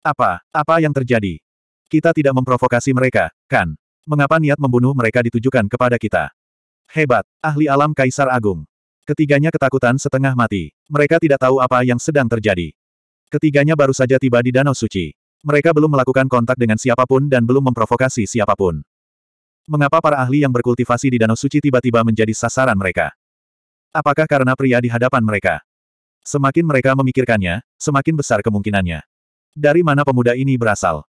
Apa, apa yang terjadi? Kita tidak memprovokasi mereka, kan? Mengapa niat membunuh mereka ditujukan kepada kita? Hebat, ahli alam Kaisar Agung. Ketiganya ketakutan setengah mati. Mereka tidak tahu apa yang sedang terjadi. Ketiganya baru saja tiba di Danau Suci. Mereka belum melakukan kontak dengan siapapun dan belum memprovokasi siapapun. Mengapa para ahli yang berkultivasi di Danau Suci tiba-tiba menjadi sasaran mereka? Apakah karena pria di hadapan mereka? Semakin mereka memikirkannya, semakin besar kemungkinannya. Dari mana pemuda ini berasal?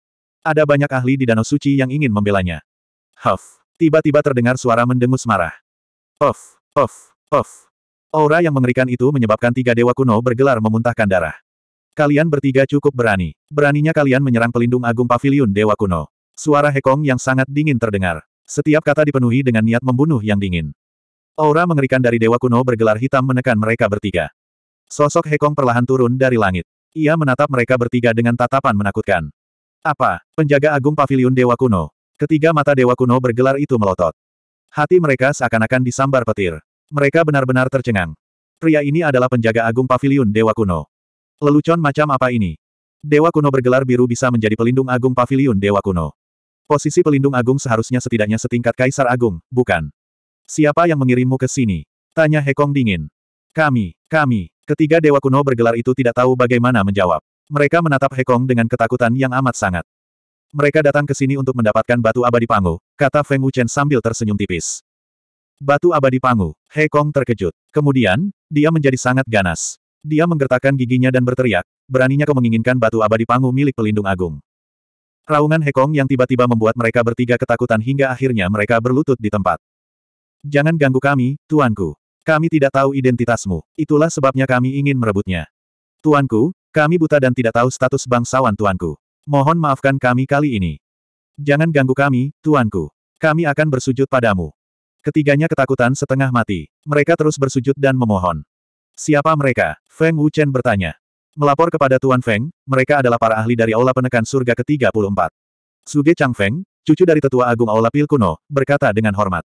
Ada banyak ahli di Danau Suci yang ingin membelanya. Huff. Tiba-tiba terdengar suara mendengus marah. Huff, huff, huff. Aura yang mengerikan itu menyebabkan tiga dewa kuno bergelar memuntahkan darah. Kalian bertiga cukup berani. Beraninya kalian menyerang pelindung agung pavilion dewa kuno. Suara Hekong yang sangat dingin terdengar. Setiap kata dipenuhi dengan niat membunuh yang dingin. Aura mengerikan dari dewa kuno bergelar hitam menekan mereka bertiga. Sosok Hekong perlahan turun dari langit. Ia menatap mereka bertiga dengan tatapan menakutkan. Apa? Penjaga agung pavilion Dewa Kuno. Ketiga mata Dewa Kuno bergelar itu melotot. Hati mereka seakan-akan disambar petir. Mereka benar-benar tercengang. Pria ini adalah penjaga agung pavilion Dewa Kuno. Lelucon macam apa ini? Dewa Kuno bergelar biru bisa menjadi pelindung agung pavilion Dewa Kuno. Posisi pelindung agung seharusnya setidaknya setingkat kaisar agung, bukan? Siapa yang mengirimmu ke sini? Tanya Hekong dingin. Kami, kami, Ketiga dewa kuno bergelar itu tidak tahu bagaimana menjawab. Mereka menatap Hekong dengan ketakutan yang amat sangat. Mereka datang ke sini untuk mendapatkan batu abadi pangu, kata Feng Wuchen sambil tersenyum tipis. Batu abadi pangu, Hekong terkejut. Kemudian, dia menjadi sangat ganas. Dia menggertakkan giginya dan berteriak, beraninya kau menginginkan batu abadi pangu milik pelindung agung. Raungan Hekong yang tiba-tiba membuat mereka bertiga ketakutan hingga akhirnya mereka berlutut di tempat. Jangan ganggu kami, tuanku. Kami tidak tahu identitasmu. Itulah sebabnya kami ingin merebutnya. Tuanku, kami buta dan tidak tahu status bangsawan tuanku. Mohon maafkan kami kali ini. Jangan ganggu kami, tuanku. Kami akan bersujud padamu. Ketiganya ketakutan setengah mati. Mereka terus bersujud dan memohon. Siapa mereka? Feng Wuchen bertanya. Melapor kepada Tuan Feng, mereka adalah para ahli dari Aula Penekan Surga ke-34. Suge Chang Feng, cucu dari Tetua Agung Aula Pil Kuno, berkata dengan hormat.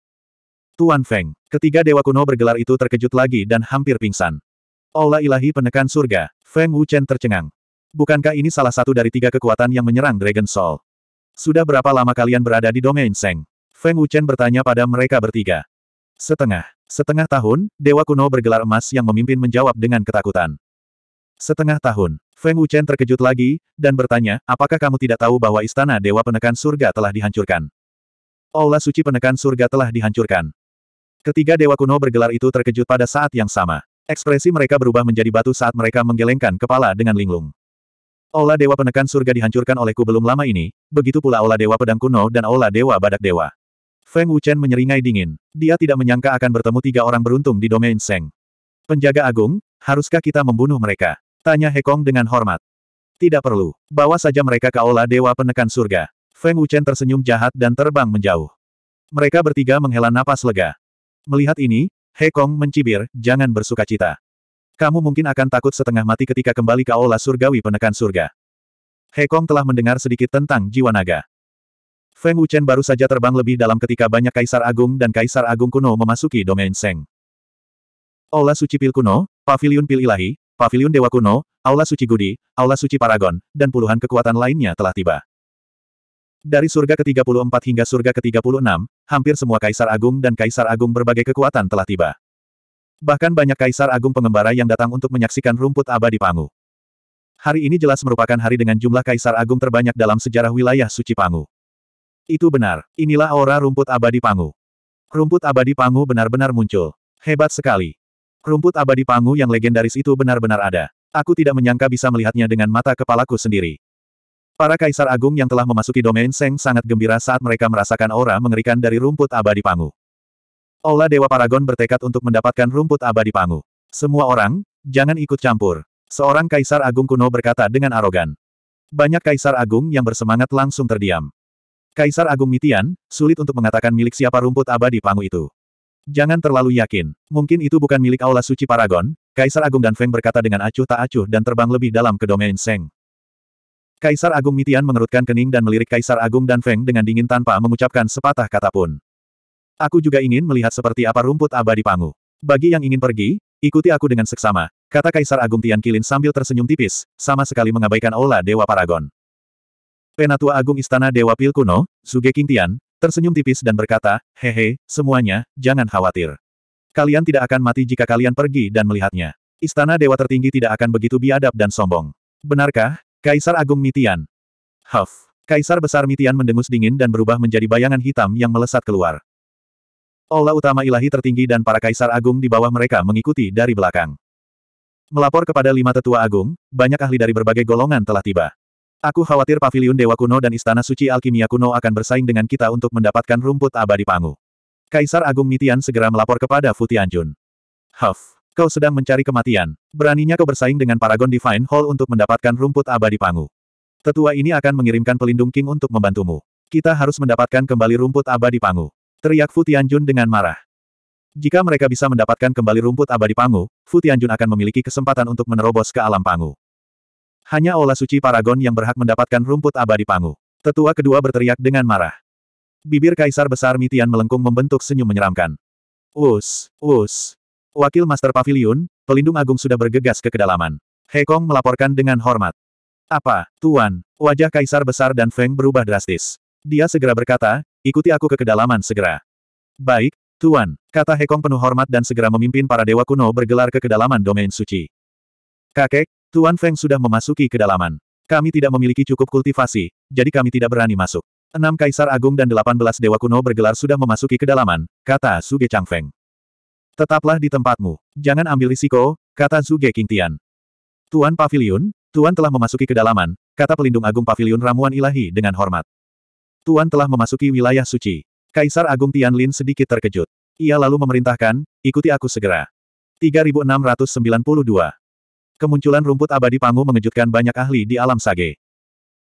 Tuan Feng, ketiga dewa kuno bergelar itu terkejut lagi dan hampir pingsan. Ola ilahi penekan surga, Feng Wuchen tercengang. Bukankah ini salah satu dari tiga kekuatan yang menyerang Dragon Soul? Sudah berapa lama kalian berada di domain Seng? Feng Wuchen bertanya pada mereka bertiga. Setengah. Setengah tahun, Dewa Kuno bergelar emas yang memimpin menjawab dengan ketakutan. Setengah tahun. Feng Wuchen terkejut lagi, dan bertanya, apakah kamu tidak tahu bahwa istana Dewa Penekan Surga telah dihancurkan? Aula suci penekan surga telah dihancurkan. Ketiga dewa kuno bergelar itu terkejut pada saat yang sama. Ekspresi mereka berubah menjadi batu saat mereka menggelengkan kepala dengan linglung. Aula Dewa Penekan Surga dihancurkan olehku belum lama ini, begitu pula Aula Dewa Pedang Kuno dan Aula Dewa Badak Dewa. Feng Wuchen menyeringai dingin. Dia tidak menyangka akan bertemu tiga orang beruntung di domain Seng. Penjaga Agung, haruskah kita membunuh mereka? Tanya Hekong dengan hormat. Tidak perlu. Bawa saja mereka ke Aula Dewa Penekan Surga. Feng Wuchen tersenyum jahat dan terbang menjauh. Mereka bertiga menghela napas lega. Melihat ini, He Kong mencibir, jangan bersuka cita. Kamu mungkin akan takut setengah mati ketika kembali ke aula surgawi penekan surga. He Kong telah mendengar sedikit tentang jiwa naga. Feng Wuchen baru saja terbang lebih dalam ketika banyak kaisar agung dan kaisar agung kuno memasuki domain Seng. Aula suci pil kuno, pavilion pil ilahi, pavilion dewa kuno, aula suci gudi, aula suci paragon, dan puluhan kekuatan lainnya telah tiba. Dari surga ke-34 hingga surga ke-36, hampir semua kaisar agung dan kaisar agung berbagai kekuatan telah tiba. Bahkan banyak kaisar agung pengembara yang datang untuk menyaksikan rumput abadi Pangu. Hari ini jelas merupakan hari dengan jumlah kaisar agung terbanyak dalam sejarah wilayah suci Pangu. Itu benar, inilah aura rumput abadi Pangu. Rumput abadi Pangu benar-benar muncul. Hebat sekali. Rumput abadi Pangu yang legendaris itu benar-benar ada. Aku tidak menyangka bisa melihatnya dengan mata kepalaku sendiri. Para kaisar agung yang telah memasuki domain Seng sangat gembira saat mereka merasakan aura mengerikan dari rumput abadi Pangu. Ola Dewa Paragon bertekad untuk mendapatkan rumput abadi Pangu. Semua orang, jangan ikut campur. Seorang kaisar agung kuno berkata dengan arogan. Banyak kaisar agung yang bersemangat langsung terdiam. Kaisar agung Mitian, sulit untuk mengatakan milik siapa rumput abadi Pangu itu. Jangan terlalu yakin. Mungkin itu bukan milik Aula Suci Paragon, Kaisar Agung dan Feng berkata dengan acuh tak acuh dan terbang lebih dalam ke domain Seng. Kaisar Agung Mitian mengerutkan kening dan melirik Kaisar Agung dan Feng dengan dingin tanpa mengucapkan sepatah kata pun. Aku juga ingin melihat seperti apa rumput abadi Pangu. Bagi yang ingin pergi, ikuti aku dengan seksama, kata Kaisar Agung Tian Kilin sambil tersenyum tipis, sama sekali mengabaikan Ola Dewa Paragon. Penatua Agung Istana Dewa Pil Kuno, Suge King Tian, tersenyum tipis dan berkata, hehe, semuanya, jangan khawatir. Kalian tidak akan mati jika kalian pergi dan melihatnya. Istana Dewa tertinggi tidak akan begitu biadab dan sombong. Benarkah, Kaisar Agung Mitian. Huff. Kaisar Besar Mitian mendengus dingin dan berubah menjadi bayangan hitam yang melesat keluar. Ola utama ilahi tertinggi dan para kaisar agung di bawah mereka mengikuti dari belakang. Melapor kepada lima tetua agung, banyak ahli dari berbagai golongan telah tiba. Aku khawatir paviliun Dewa Kuno dan Istana Suci Alkimia Kuno akan bersaing dengan kita untuk mendapatkan rumput abadi Pangu. Kaisar Agung Mitian segera melapor kepada Futianjun. Huff. Kau sedang mencari kematian. Beraninya kau bersaing dengan Paragon Divine Hall untuk mendapatkan rumput abadi pangu. Tetua ini akan mengirimkan pelindung King untuk membantumu. Kita harus mendapatkan kembali rumput abadi pangu. Teriak Fu Tianjun dengan marah. Jika mereka bisa mendapatkan kembali rumput abadi pangu, Fu Tianjun akan memiliki kesempatan untuk menerobos ke alam pangu. Hanya Ola Suci Paragon yang berhak mendapatkan rumput abadi pangu. Tetua kedua berteriak dengan marah. Bibir kaisar besar Mitian melengkung membentuk senyum menyeramkan. Us, us, Wakil Master Pavilion, Pelindung Agung sudah bergegas ke kedalaman. Hekong melaporkan dengan hormat. Apa, Tuan? Wajah Kaisar Besar dan Feng berubah drastis. Dia segera berkata, ikuti aku ke kedalaman segera. Baik, Tuan, kata Hekong penuh hormat dan segera memimpin para dewa kuno bergelar ke kedalaman domain suci. Kakek, Tuan Feng sudah memasuki kedalaman. Kami tidak memiliki cukup kultivasi, jadi kami tidak berani masuk. Enam kaisar agung dan delapan belas dewa kuno bergelar sudah memasuki kedalaman, kata Suge Feng. Tetaplah di tempatmu. Jangan ambil risiko, kata King Tian. Tuan Pavilion, Tuan telah memasuki kedalaman, kata pelindung agung Pavilion Ramuan Ilahi dengan hormat. Tuan telah memasuki wilayah suci. Kaisar Agung Tianlin sedikit terkejut. Ia lalu memerintahkan, ikuti aku segera. 3692 Kemunculan rumput abadi Pangu mengejutkan banyak ahli di alam sage.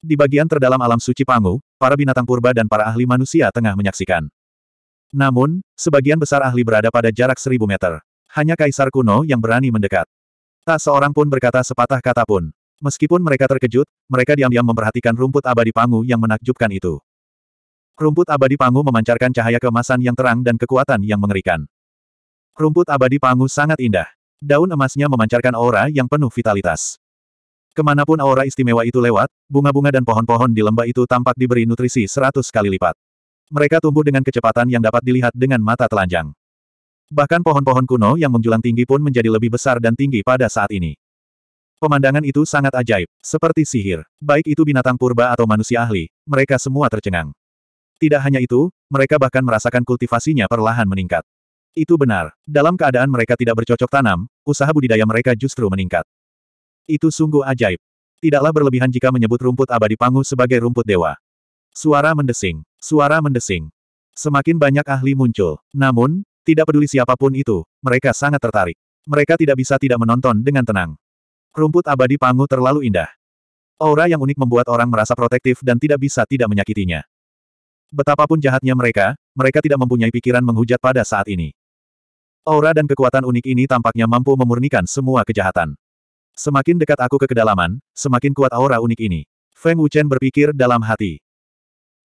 Di bagian terdalam alam suci Pangu, para binatang purba dan para ahli manusia tengah menyaksikan. Namun, sebagian besar ahli berada pada jarak seribu meter. Hanya kaisar kuno yang berani mendekat. Tak seorang pun berkata sepatah kata pun. Meskipun mereka terkejut, mereka diam-diam memperhatikan rumput abadi pangu yang menakjubkan itu. Rumput abadi pangu memancarkan cahaya kemasan yang terang dan kekuatan yang mengerikan. Rumput abadi pangu sangat indah. Daun emasnya memancarkan aura yang penuh vitalitas. Kemanapun aura istimewa itu lewat, bunga-bunga dan pohon-pohon di lembah itu tampak diberi nutrisi seratus kali lipat. Mereka tumbuh dengan kecepatan yang dapat dilihat dengan mata telanjang. Bahkan pohon-pohon kuno yang menjulang tinggi pun menjadi lebih besar dan tinggi pada saat ini. Pemandangan itu sangat ajaib, seperti sihir. Baik itu binatang purba atau manusia ahli, mereka semua tercengang. Tidak hanya itu, mereka bahkan merasakan kultivasinya perlahan meningkat. Itu benar, dalam keadaan mereka tidak bercocok tanam, usaha budidaya mereka justru meningkat. Itu sungguh ajaib. Tidaklah berlebihan jika menyebut rumput abadi pangu sebagai rumput dewa. Suara mendesing. Suara mendesing. Semakin banyak ahli muncul. Namun, tidak peduli siapapun itu, mereka sangat tertarik. Mereka tidak bisa tidak menonton dengan tenang. Rumput abadi Pangu terlalu indah. Aura yang unik membuat orang merasa protektif dan tidak bisa tidak menyakitinya. Betapapun jahatnya mereka, mereka tidak mempunyai pikiran menghujat pada saat ini. Aura dan kekuatan unik ini tampaknya mampu memurnikan semua kejahatan. Semakin dekat aku ke kedalaman, semakin kuat aura unik ini. Feng Wuchen berpikir dalam hati.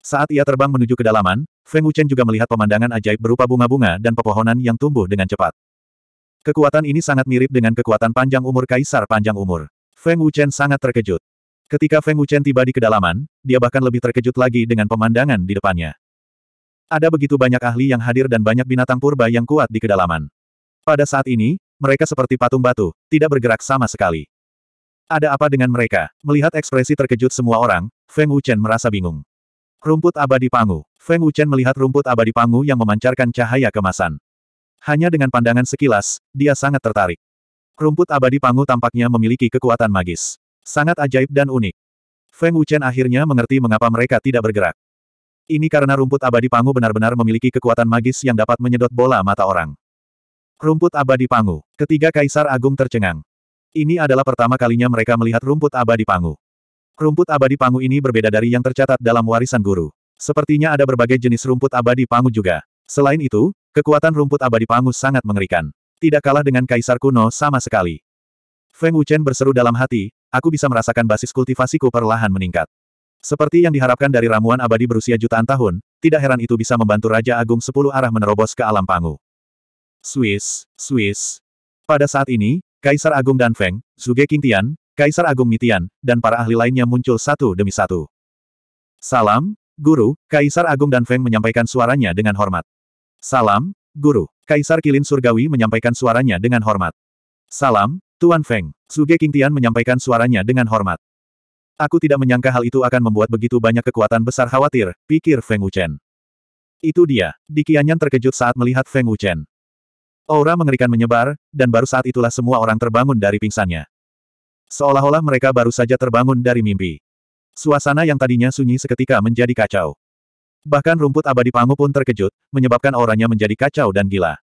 Saat ia terbang menuju kedalaman, Feng Wuchen juga melihat pemandangan ajaib berupa bunga-bunga dan pepohonan yang tumbuh dengan cepat. Kekuatan ini sangat mirip dengan kekuatan panjang umur kaisar panjang umur. Feng Wuchen sangat terkejut. Ketika Feng Wuchen tiba di kedalaman, dia bahkan lebih terkejut lagi dengan pemandangan di depannya. Ada begitu banyak ahli yang hadir dan banyak binatang purba yang kuat di kedalaman. Pada saat ini, mereka seperti patung batu, tidak bergerak sama sekali. Ada apa dengan mereka? Melihat ekspresi terkejut semua orang, Feng Wuchen merasa bingung. Rumput abadi pangu. Feng Wuchen melihat rumput abadi pangu yang memancarkan cahaya kemasan. Hanya dengan pandangan sekilas, dia sangat tertarik. Rumput abadi pangu tampaknya memiliki kekuatan magis. Sangat ajaib dan unik. Feng Wuchen akhirnya mengerti mengapa mereka tidak bergerak. Ini karena rumput abadi pangu benar-benar memiliki kekuatan magis yang dapat menyedot bola mata orang. Rumput abadi pangu. Ketiga kaisar agung tercengang. Ini adalah pertama kalinya mereka melihat rumput abadi pangu. Rumput abadi pangu ini berbeda dari yang tercatat dalam warisan guru. Sepertinya ada berbagai jenis rumput abadi pangu juga. Selain itu, kekuatan rumput abadi pangu sangat mengerikan. Tidak kalah dengan kaisar kuno sama sekali. Feng Wuchen berseru dalam hati, aku bisa merasakan basis kultivasiku perlahan meningkat. Seperti yang diharapkan dari ramuan abadi berusia jutaan tahun, tidak heran itu bisa membantu Raja Agung Sepuluh Arah menerobos ke alam pangu. Swiss, Swiss. Pada saat ini, Kaisar Agung dan Feng, Zuge Qingtian, Kaisar Agung Mitian, dan para ahli lainnya muncul satu demi satu. Salam, Guru, Kaisar Agung dan Feng menyampaikan suaranya dengan hormat. Salam, Guru, Kaisar Kilin Surgawi menyampaikan suaranya dengan hormat. Salam, Tuan Feng, Suge Kingtian menyampaikan suaranya dengan hormat. Aku tidak menyangka hal itu akan membuat begitu banyak kekuatan besar khawatir, pikir Feng Wuchen. Itu dia, Dikianyan terkejut saat melihat Feng Wuchen. Aura mengerikan menyebar, dan baru saat itulah semua orang terbangun dari pingsannya. Seolah-olah mereka baru saja terbangun dari mimpi. Suasana yang tadinya sunyi seketika menjadi kacau. Bahkan rumput abadi pangu pun terkejut, menyebabkan auranya menjadi kacau dan gila.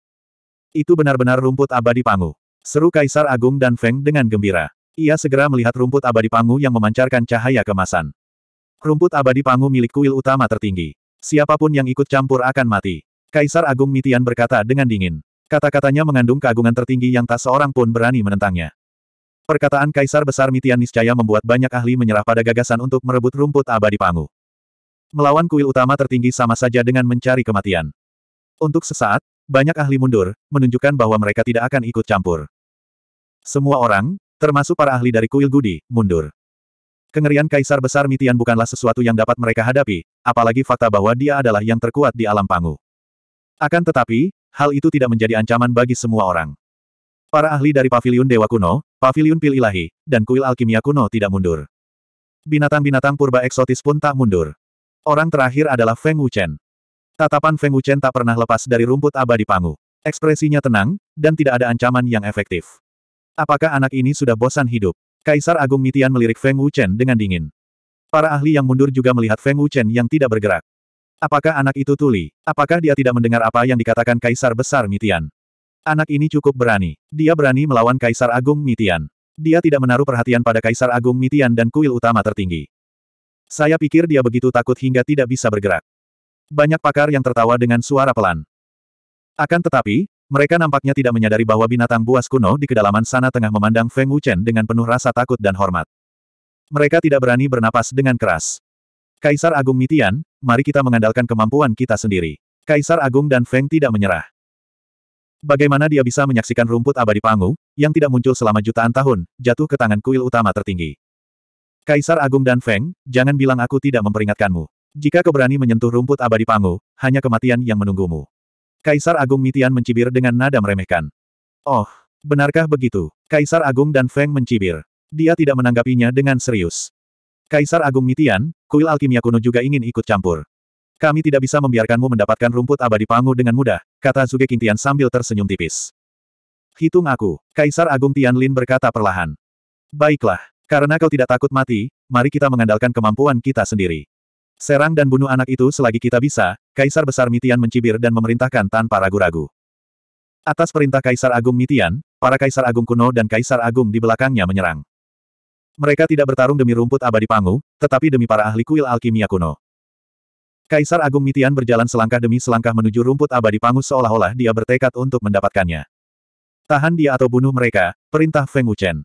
Itu benar-benar rumput abadi pangu. Seru Kaisar Agung dan Feng dengan gembira. Ia segera melihat rumput abadi pangu yang memancarkan cahaya kemasan. Rumput abadi pangu milik kuil utama tertinggi. Siapapun yang ikut campur akan mati. Kaisar Agung Mitian berkata dengan dingin. Kata-katanya mengandung keagungan tertinggi yang tak seorang pun berani menentangnya. Perkataan Kaisar Besar Mitian niscaya membuat banyak ahli menyerah pada gagasan untuk merebut rumput abadi Pangu. Melawan kuil utama tertinggi sama saja dengan mencari kematian. Untuk sesaat, banyak ahli mundur, menunjukkan bahwa mereka tidak akan ikut campur. Semua orang, termasuk para ahli dari kuil Gudi, mundur. Kengerian Kaisar Besar Mitian bukanlah sesuatu yang dapat mereka hadapi, apalagi fakta bahwa dia adalah yang terkuat di alam Pangu. Akan tetapi, hal itu tidak menjadi ancaman bagi semua orang. Para ahli dari Paviliun Dewa Kuno, Pavilion Pil Ilahi, dan kuil alkimia kuno tidak mundur. Binatang-binatang purba eksotis pun tak mundur. Orang terakhir adalah Feng Wuchen. Tatapan Feng Wuchen tak pernah lepas dari rumput abadi Pangu. Ekspresinya tenang, dan tidak ada ancaman yang efektif. Apakah anak ini sudah bosan hidup? Kaisar Agung Mitian melirik Feng Wuchen dengan dingin. Para ahli yang mundur juga melihat Feng Wuchen yang tidak bergerak. Apakah anak itu tuli? Apakah dia tidak mendengar apa yang dikatakan Kaisar Besar Mitian? Anak ini cukup berani. Dia berani melawan Kaisar Agung Mitian. Dia tidak menaruh perhatian pada Kaisar Agung Mitian dan kuil utama tertinggi. Saya pikir dia begitu takut hingga tidak bisa bergerak. Banyak pakar yang tertawa dengan suara pelan. Akan tetapi, mereka nampaknya tidak menyadari bahwa binatang buas kuno di kedalaman sana tengah memandang Feng Wuchen dengan penuh rasa takut dan hormat. Mereka tidak berani bernapas dengan keras. Kaisar Agung Mitian, mari kita mengandalkan kemampuan kita sendiri. Kaisar Agung dan Feng tidak menyerah. Bagaimana dia bisa menyaksikan rumput abadi Pangu, yang tidak muncul selama jutaan tahun, jatuh ke tangan kuil utama tertinggi? Kaisar Agung dan Feng, jangan bilang aku tidak memperingatkanmu. Jika kau berani menyentuh rumput abadi Pangu, hanya kematian yang menunggumu. Kaisar Agung Mitian mencibir dengan nada meremehkan. Oh, benarkah begitu? Kaisar Agung dan Feng mencibir. Dia tidak menanggapinya dengan serius. Kaisar Agung Mitian, kuil alkimia kuno juga ingin ikut campur. Kami tidak bisa membiarkanmu mendapatkan rumput abadi pangu dengan mudah, kata Zuge Kintian sambil tersenyum tipis. Hitung aku, Kaisar Agung Tianlin berkata perlahan. Baiklah, karena kau tidak takut mati, mari kita mengandalkan kemampuan kita sendiri. Serang dan bunuh anak itu selagi kita bisa, Kaisar Besar Mitian mencibir dan memerintahkan tanpa ragu-ragu. Atas perintah Kaisar Agung Mitian, para Kaisar Agung kuno dan Kaisar Agung di belakangnya menyerang. Mereka tidak bertarung demi rumput abadi pangu, tetapi demi para ahli kuil alkimia kuno. Kaisar Agung Mitian berjalan selangkah demi selangkah menuju rumput abadi pangus seolah-olah dia bertekad untuk mendapatkannya. Tahan dia atau bunuh mereka, perintah Feng Wuchen.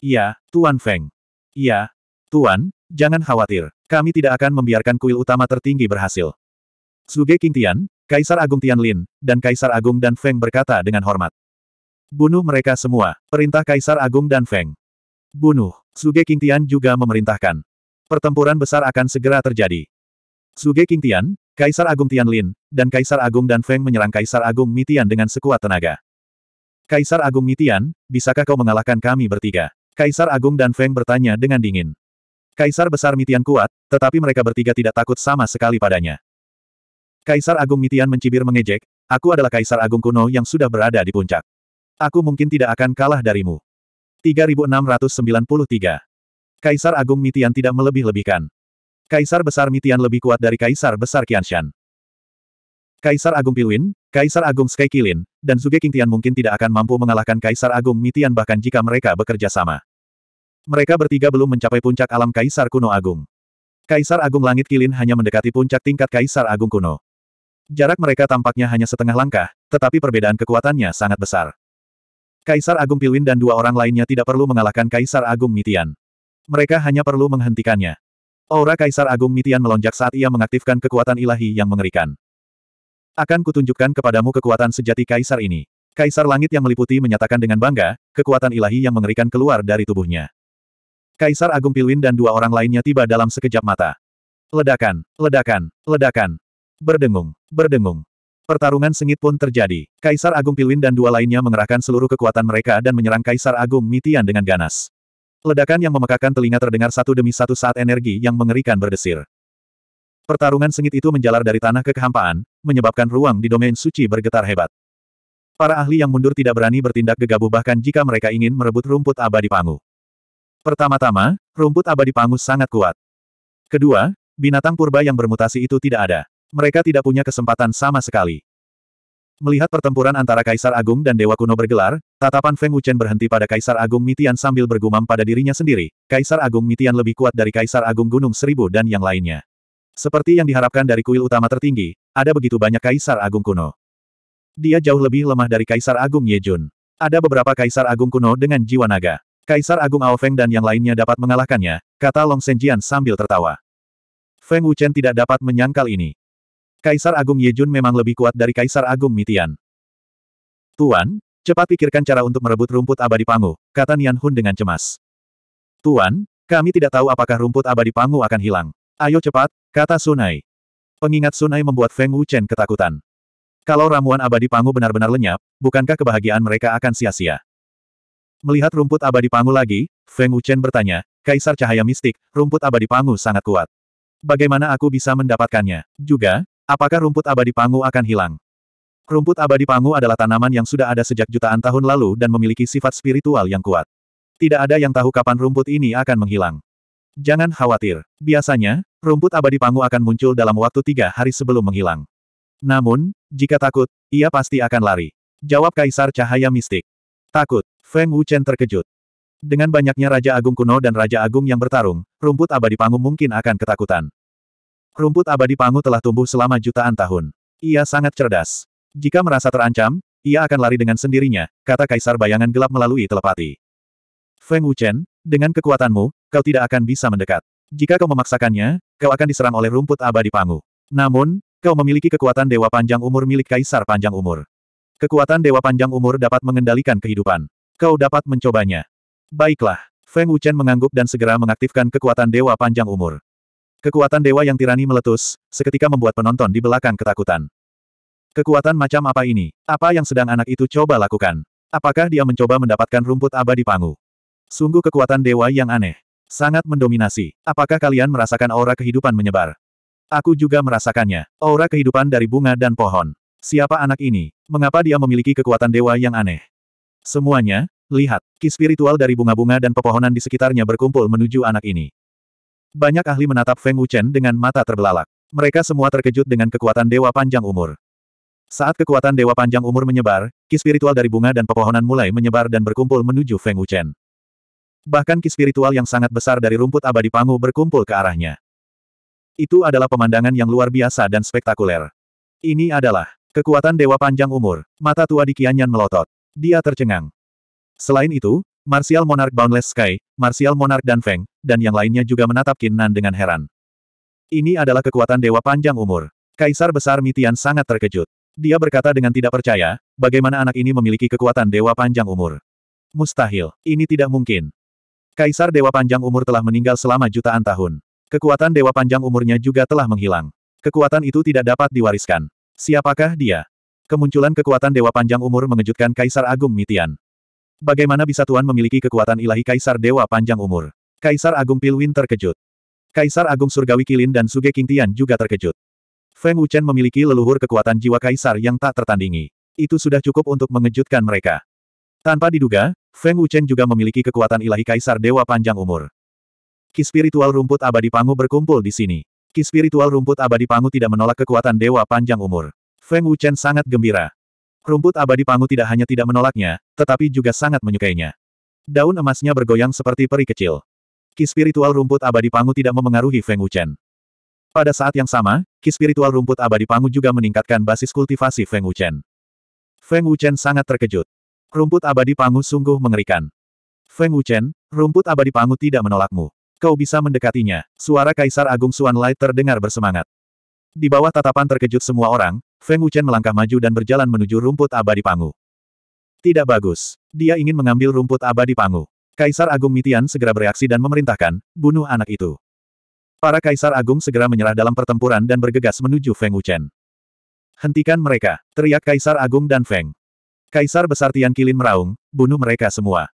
Iya, Tuan Feng. Iya, Tuan, jangan khawatir. Kami tidak akan membiarkan kuil utama tertinggi berhasil. Suge King Tian, Kaisar Agung Tianlin, dan Kaisar Agung dan Feng berkata dengan hormat. Bunuh mereka semua, perintah Kaisar Agung dan Feng. Bunuh, Suge King Tian juga memerintahkan. Pertempuran besar akan segera terjadi. Suge King Tian, Kaisar Agung Tian Lin, dan Kaisar Agung dan Feng menyerang Kaisar Agung Mitian dengan sekuat tenaga. Kaisar Agung Mitian, bisakah kau mengalahkan kami bertiga? Kaisar Agung dan Feng bertanya dengan dingin. Kaisar Besar Mitian kuat, tetapi mereka bertiga tidak takut sama sekali padanya. Kaisar Agung Mitian mencibir mengejek, aku adalah Kaisar Agung kuno yang sudah berada di puncak. Aku mungkin tidak akan kalah darimu. 3693 Kaisar Agung Mitian tidak melebih-lebihkan. Kaisar Besar Mitian lebih kuat dari Kaisar Besar Qianshan. Kaisar Agung Pilwin, Kaisar Agung Kilin, dan Zuge Qingtian mungkin tidak akan mampu mengalahkan Kaisar Agung Mitian bahkan jika mereka bekerja sama. Mereka bertiga belum mencapai puncak alam Kaisar Kuno Agung. Kaisar Agung Langit Kilin hanya mendekati puncak tingkat Kaisar Agung Kuno. Jarak mereka tampaknya hanya setengah langkah, tetapi perbedaan kekuatannya sangat besar. Kaisar Agung Pilwin dan dua orang lainnya tidak perlu mengalahkan Kaisar Agung Mitian. Mereka hanya perlu menghentikannya. Aura Kaisar Agung Mitian melonjak saat ia mengaktifkan kekuatan ilahi yang mengerikan. Akan kutunjukkan kepadamu kekuatan sejati Kaisar ini. Kaisar Langit yang meliputi menyatakan dengan bangga, kekuatan ilahi yang mengerikan keluar dari tubuhnya. Kaisar Agung Pilwin dan dua orang lainnya tiba dalam sekejap mata. Ledakan, ledakan, ledakan. Berdengung, berdengung. Pertarungan sengit pun terjadi. Kaisar Agung Pilwin dan dua lainnya mengerahkan seluruh kekuatan mereka dan menyerang Kaisar Agung Mitian dengan ganas. Ledakan yang memekakan telinga terdengar satu demi satu saat energi yang mengerikan berdesir. Pertarungan sengit itu menjalar dari tanah ke kehampaan, menyebabkan ruang di domain suci bergetar hebat. Para ahli yang mundur tidak berani bertindak gegabah bahkan jika mereka ingin merebut rumput abadi pangu. Pertama-tama, rumput abadi pangu sangat kuat. Kedua, binatang purba yang bermutasi itu tidak ada. Mereka tidak punya kesempatan sama sekali. Melihat pertempuran antara Kaisar Agung dan Dewa Kuno bergelar, tatapan Feng Wuchen berhenti pada Kaisar Agung Mitian sambil bergumam pada dirinya sendiri, Kaisar Agung Mitian lebih kuat dari Kaisar Agung Gunung Seribu dan yang lainnya. Seperti yang diharapkan dari kuil utama tertinggi, ada begitu banyak Kaisar Agung kuno. Dia jauh lebih lemah dari Kaisar Agung Yejun. Ada beberapa Kaisar Agung kuno dengan jiwa naga. Kaisar Agung Ao Feng dan yang lainnya dapat mengalahkannya, kata Long Senjian sambil tertawa. Feng Wuchen tidak dapat menyangkal ini. Kaisar Agung Yejun memang lebih kuat dari Kaisar Agung Mitian. Tuan, cepat pikirkan cara untuk merebut rumput abadi Pangu, kata Nian Hun dengan cemas. Tuan, kami tidak tahu apakah rumput abadi Pangu akan hilang. Ayo cepat, kata Sunai. Pengingat Sunai membuat Feng Wuchen ketakutan. Kalau ramuan abadi Pangu benar-benar lenyap, bukankah kebahagiaan mereka akan sia-sia? Melihat rumput abadi Pangu lagi, Feng Wuchen bertanya, Kaisar Cahaya Mistik, rumput abadi Pangu sangat kuat. Bagaimana aku bisa mendapatkannya? Juga, Apakah rumput abadi pangu akan hilang? Rumput abadi pangu adalah tanaman yang sudah ada sejak jutaan tahun lalu dan memiliki sifat spiritual yang kuat. Tidak ada yang tahu kapan rumput ini akan menghilang. Jangan khawatir. Biasanya, rumput abadi pangu akan muncul dalam waktu tiga hari sebelum menghilang. Namun, jika takut, ia pasti akan lari. Jawab Kaisar Cahaya Mistik. Takut, Feng Wuchen terkejut. Dengan banyaknya Raja Agung kuno dan Raja Agung yang bertarung, rumput abadi pangu mungkin akan ketakutan. Rumput abadi Pangu telah tumbuh selama jutaan tahun. Ia sangat cerdas. Jika merasa terancam, ia akan lari dengan sendirinya, kata Kaisar Bayangan Gelap melalui telepati. Feng Wuchen, dengan kekuatanmu, kau tidak akan bisa mendekat. Jika kau memaksakannya, kau akan diserang oleh rumput abadi Pangu. Namun, kau memiliki kekuatan Dewa Panjang Umur milik Kaisar Panjang Umur. Kekuatan Dewa Panjang Umur dapat mengendalikan kehidupan. Kau dapat mencobanya. Baiklah. Feng Wuchen mengangguk dan segera mengaktifkan kekuatan Dewa Panjang Umur. Kekuatan dewa yang tirani meletus, seketika membuat penonton di belakang ketakutan. Kekuatan macam apa ini? Apa yang sedang anak itu coba lakukan? Apakah dia mencoba mendapatkan rumput abadi pangu? Sungguh kekuatan dewa yang aneh. Sangat mendominasi. Apakah kalian merasakan aura kehidupan menyebar? Aku juga merasakannya. Aura kehidupan dari bunga dan pohon. Siapa anak ini? Mengapa dia memiliki kekuatan dewa yang aneh? Semuanya, lihat, ki spiritual dari bunga-bunga dan pepohonan di sekitarnya berkumpul menuju anak ini. Banyak ahli menatap Feng Wuchen dengan mata terbelalak. Mereka semua terkejut dengan kekuatan Dewa Panjang Umur. Saat kekuatan Dewa Panjang Umur menyebar, ki spiritual dari bunga dan pepohonan mulai menyebar dan berkumpul menuju Feng Wuchen. Bahkan ki spiritual yang sangat besar dari rumput abadi Pangu berkumpul ke arahnya. Itu adalah pemandangan yang luar biasa dan spektakuler. Ini adalah kekuatan Dewa Panjang Umur. Mata tua di Qianyan melotot. Dia tercengang. Selain itu, Martial Monarch Boundless Sky, Martial Monarch dan Feng, dan yang lainnya juga menatap Qin Nan dengan heran. Ini adalah kekuatan Dewa Panjang Umur. Kaisar Besar Mitian sangat terkejut. Dia berkata dengan tidak percaya, bagaimana anak ini memiliki kekuatan Dewa Panjang Umur. Mustahil, ini tidak mungkin. Kaisar Dewa Panjang Umur telah meninggal selama jutaan tahun. Kekuatan Dewa Panjang Umurnya juga telah menghilang. Kekuatan itu tidak dapat diwariskan. Siapakah dia? Kemunculan kekuatan Dewa Panjang Umur mengejutkan Kaisar Agung Mitian. Bagaimana bisa Tuan memiliki kekuatan ilahi Kaisar Dewa Panjang Umur? Kaisar Agung Pilwin terkejut. Kaisar Agung Surgawi Kilin dan Suge King Tian juga terkejut. Feng Wuchen memiliki leluhur kekuatan jiwa Kaisar yang tak tertandingi. Itu sudah cukup untuk mengejutkan mereka. Tanpa diduga, Feng Wuchen juga memiliki kekuatan ilahi Kaisar Dewa Panjang Umur. Ki spiritual rumput abadi Pangu berkumpul di sini. Ki spiritual rumput abadi Pangu tidak menolak kekuatan Dewa Panjang Umur. Feng Wuchen sangat gembira. Rumput abadi pangu tidak hanya tidak menolaknya, tetapi juga sangat menyukainya. Daun emasnya bergoyang seperti peri kecil. Ki spiritual rumput abadi pangu tidak memengaruhi Feng Wuchen. Pada saat yang sama, ki spiritual rumput abadi pangu juga meningkatkan basis kultivasi Feng Wuchen. Feng Wuchen sangat terkejut. Rumput abadi pangu sungguh mengerikan. Feng Wuchen, rumput abadi pangu tidak menolakmu. Kau bisa mendekatinya. Suara Kaisar Agung Suan Lai terdengar bersemangat. Di bawah tatapan terkejut semua orang, Feng Wuchen melangkah maju dan berjalan menuju rumput abadi Pangu. Tidak bagus. Dia ingin mengambil rumput abadi Pangu. Kaisar Agung Mitian segera bereaksi dan memerintahkan, bunuh anak itu. Para Kaisar Agung segera menyerah dalam pertempuran dan bergegas menuju Feng Wuchen. Hentikan mereka, teriak Kaisar Agung dan Feng. Kaisar Besar Tian Kilin meraung, bunuh mereka semua.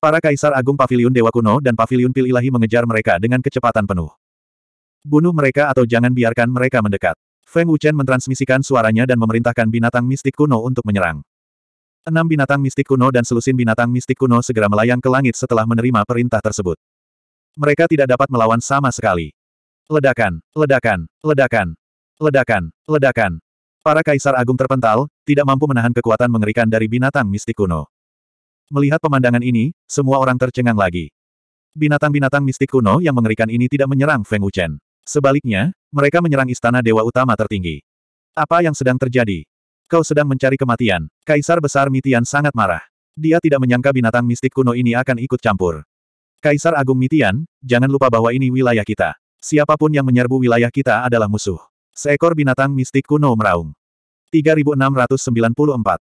Para Kaisar Agung Paviliun Dewa Kuno dan Paviliun Pil Ilahi mengejar mereka dengan kecepatan penuh. Bunuh mereka atau jangan biarkan mereka mendekat. Feng Wuchen mentransmisikan suaranya dan memerintahkan binatang mistik kuno untuk menyerang. Enam binatang mistik kuno dan selusin binatang mistik kuno segera melayang ke langit setelah menerima perintah tersebut. Mereka tidak dapat melawan sama sekali. Ledakan, ledakan, ledakan, ledakan, ledakan. Para kaisar agung terpental, tidak mampu menahan kekuatan mengerikan dari binatang mistik kuno. Melihat pemandangan ini, semua orang tercengang lagi. Binatang-binatang mistik kuno yang mengerikan ini tidak menyerang Feng Wuchen. Sebaliknya, mereka menyerang istana dewa utama tertinggi. Apa yang sedang terjadi? Kau sedang mencari kematian. Kaisar Besar Mitian sangat marah. Dia tidak menyangka binatang mistik kuno ini akan ikut campur. Kaisar Agung Mitian, jangan lupa bahwa ini wilayah kita. Siapapun yang menyerbu wilayah kita adalah musuh. Seekor binatang mistik kuno meraung. 3694.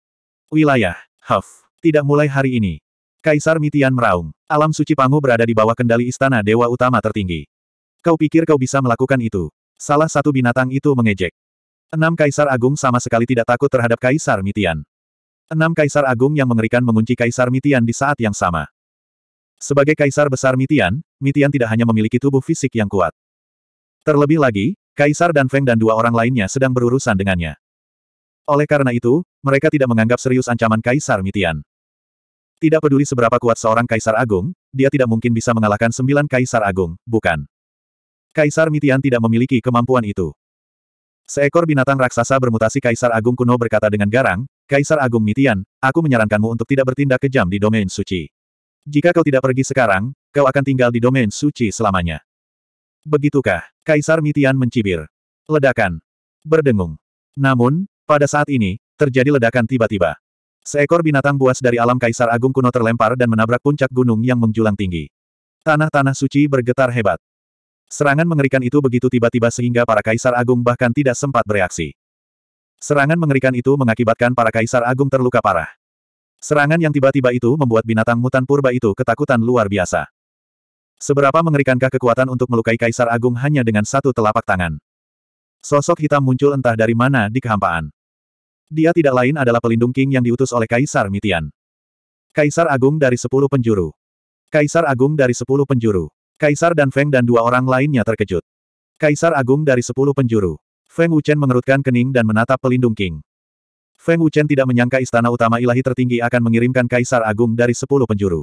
Wilayah, Huff, tidak mulai hari ini. Kaisar Mitian meraung. Alam suci Pangu berada di bawah kendali istana dewa utama tertinggi. Kau pikir kau bisa melakukan itu? Salah satu binatang itu mengejek. Enam kaisar agung sama sekali tidak takut terhadap kaisar Mitian. Enam kaisar agung yang mengerikan mengunci kaisar Mitian di saat yang sama. Sebagai kaisar besar Mitian, Mitian tidak hanya memiliki tubuh fisik yang kuat. Terlebih lagi, kaisar dan Feng dan dua orang lainnya sedang berurusan dengannya. Oleh karena itu, mereka tidak menganggap serius ancaman kaisar Mitian. Tidak peduli seberapa kuat seorang kaisar agung, dia tidak mungkin bisa mengalahkan sembilan kaisar agung, bukan? Kaisar Mitian tidak memiliki kemampuan itu. Seekor binatang raksasa bermutasi Kaisar Agung kuno berkata dengan garang, Kaisar Agung Mitian, aku menyarankanmu untuk tidak bertindak kejam di domain suci. Jika kau tidak pergi sekarang, kau akan tinggal di domain suci selamanya. Begitukah? Kaisar Mitian mencibir. Ledakan. Berdengung. Namun, pada saat ini, terjadi ledakan tiba-tiba. Seekor binatang buas dari alam Kaisar Agung kuno terlempar dan menabrak puncak gunung yang menjulang tinggi. Tanah-tanah suci bergetar hebat. Serangan mengerikan itu begitu tiba-tiba sehingga para kaisar agung bahkan tidak sempat bereaksi. Serangan mengerikan itu mengakibatkan para kaisar agung terluka parah. Serangan yang tiba-tiba itu membuat binatang mutan purba itu ketakutan luar biasa. Seberapa mengerikankah kekuatan untuk melukai kaisar agung hanya dengan satu telapak tangan? Sosok hitam muncul entah dari mana di kehampaan. Dia tidak lain adalah pelindung king yang diutus oleh Kaisar Mitian. Kaisar Agung dari sepuluh penjuru. Kaisar Agung dari sepuluh penjuru. Kaisar dan Feng dan dua orang lainnya terkejut. Kaisar Agung dari sepuluh penjuru. Feng Wuchen mengerutkan kening dan menatap pelindung King. Feng Wuchen tidak menyangka istana utama ilahi tertinggi akan mengirimkan Kaisar Agung dari sepuluh penjuru.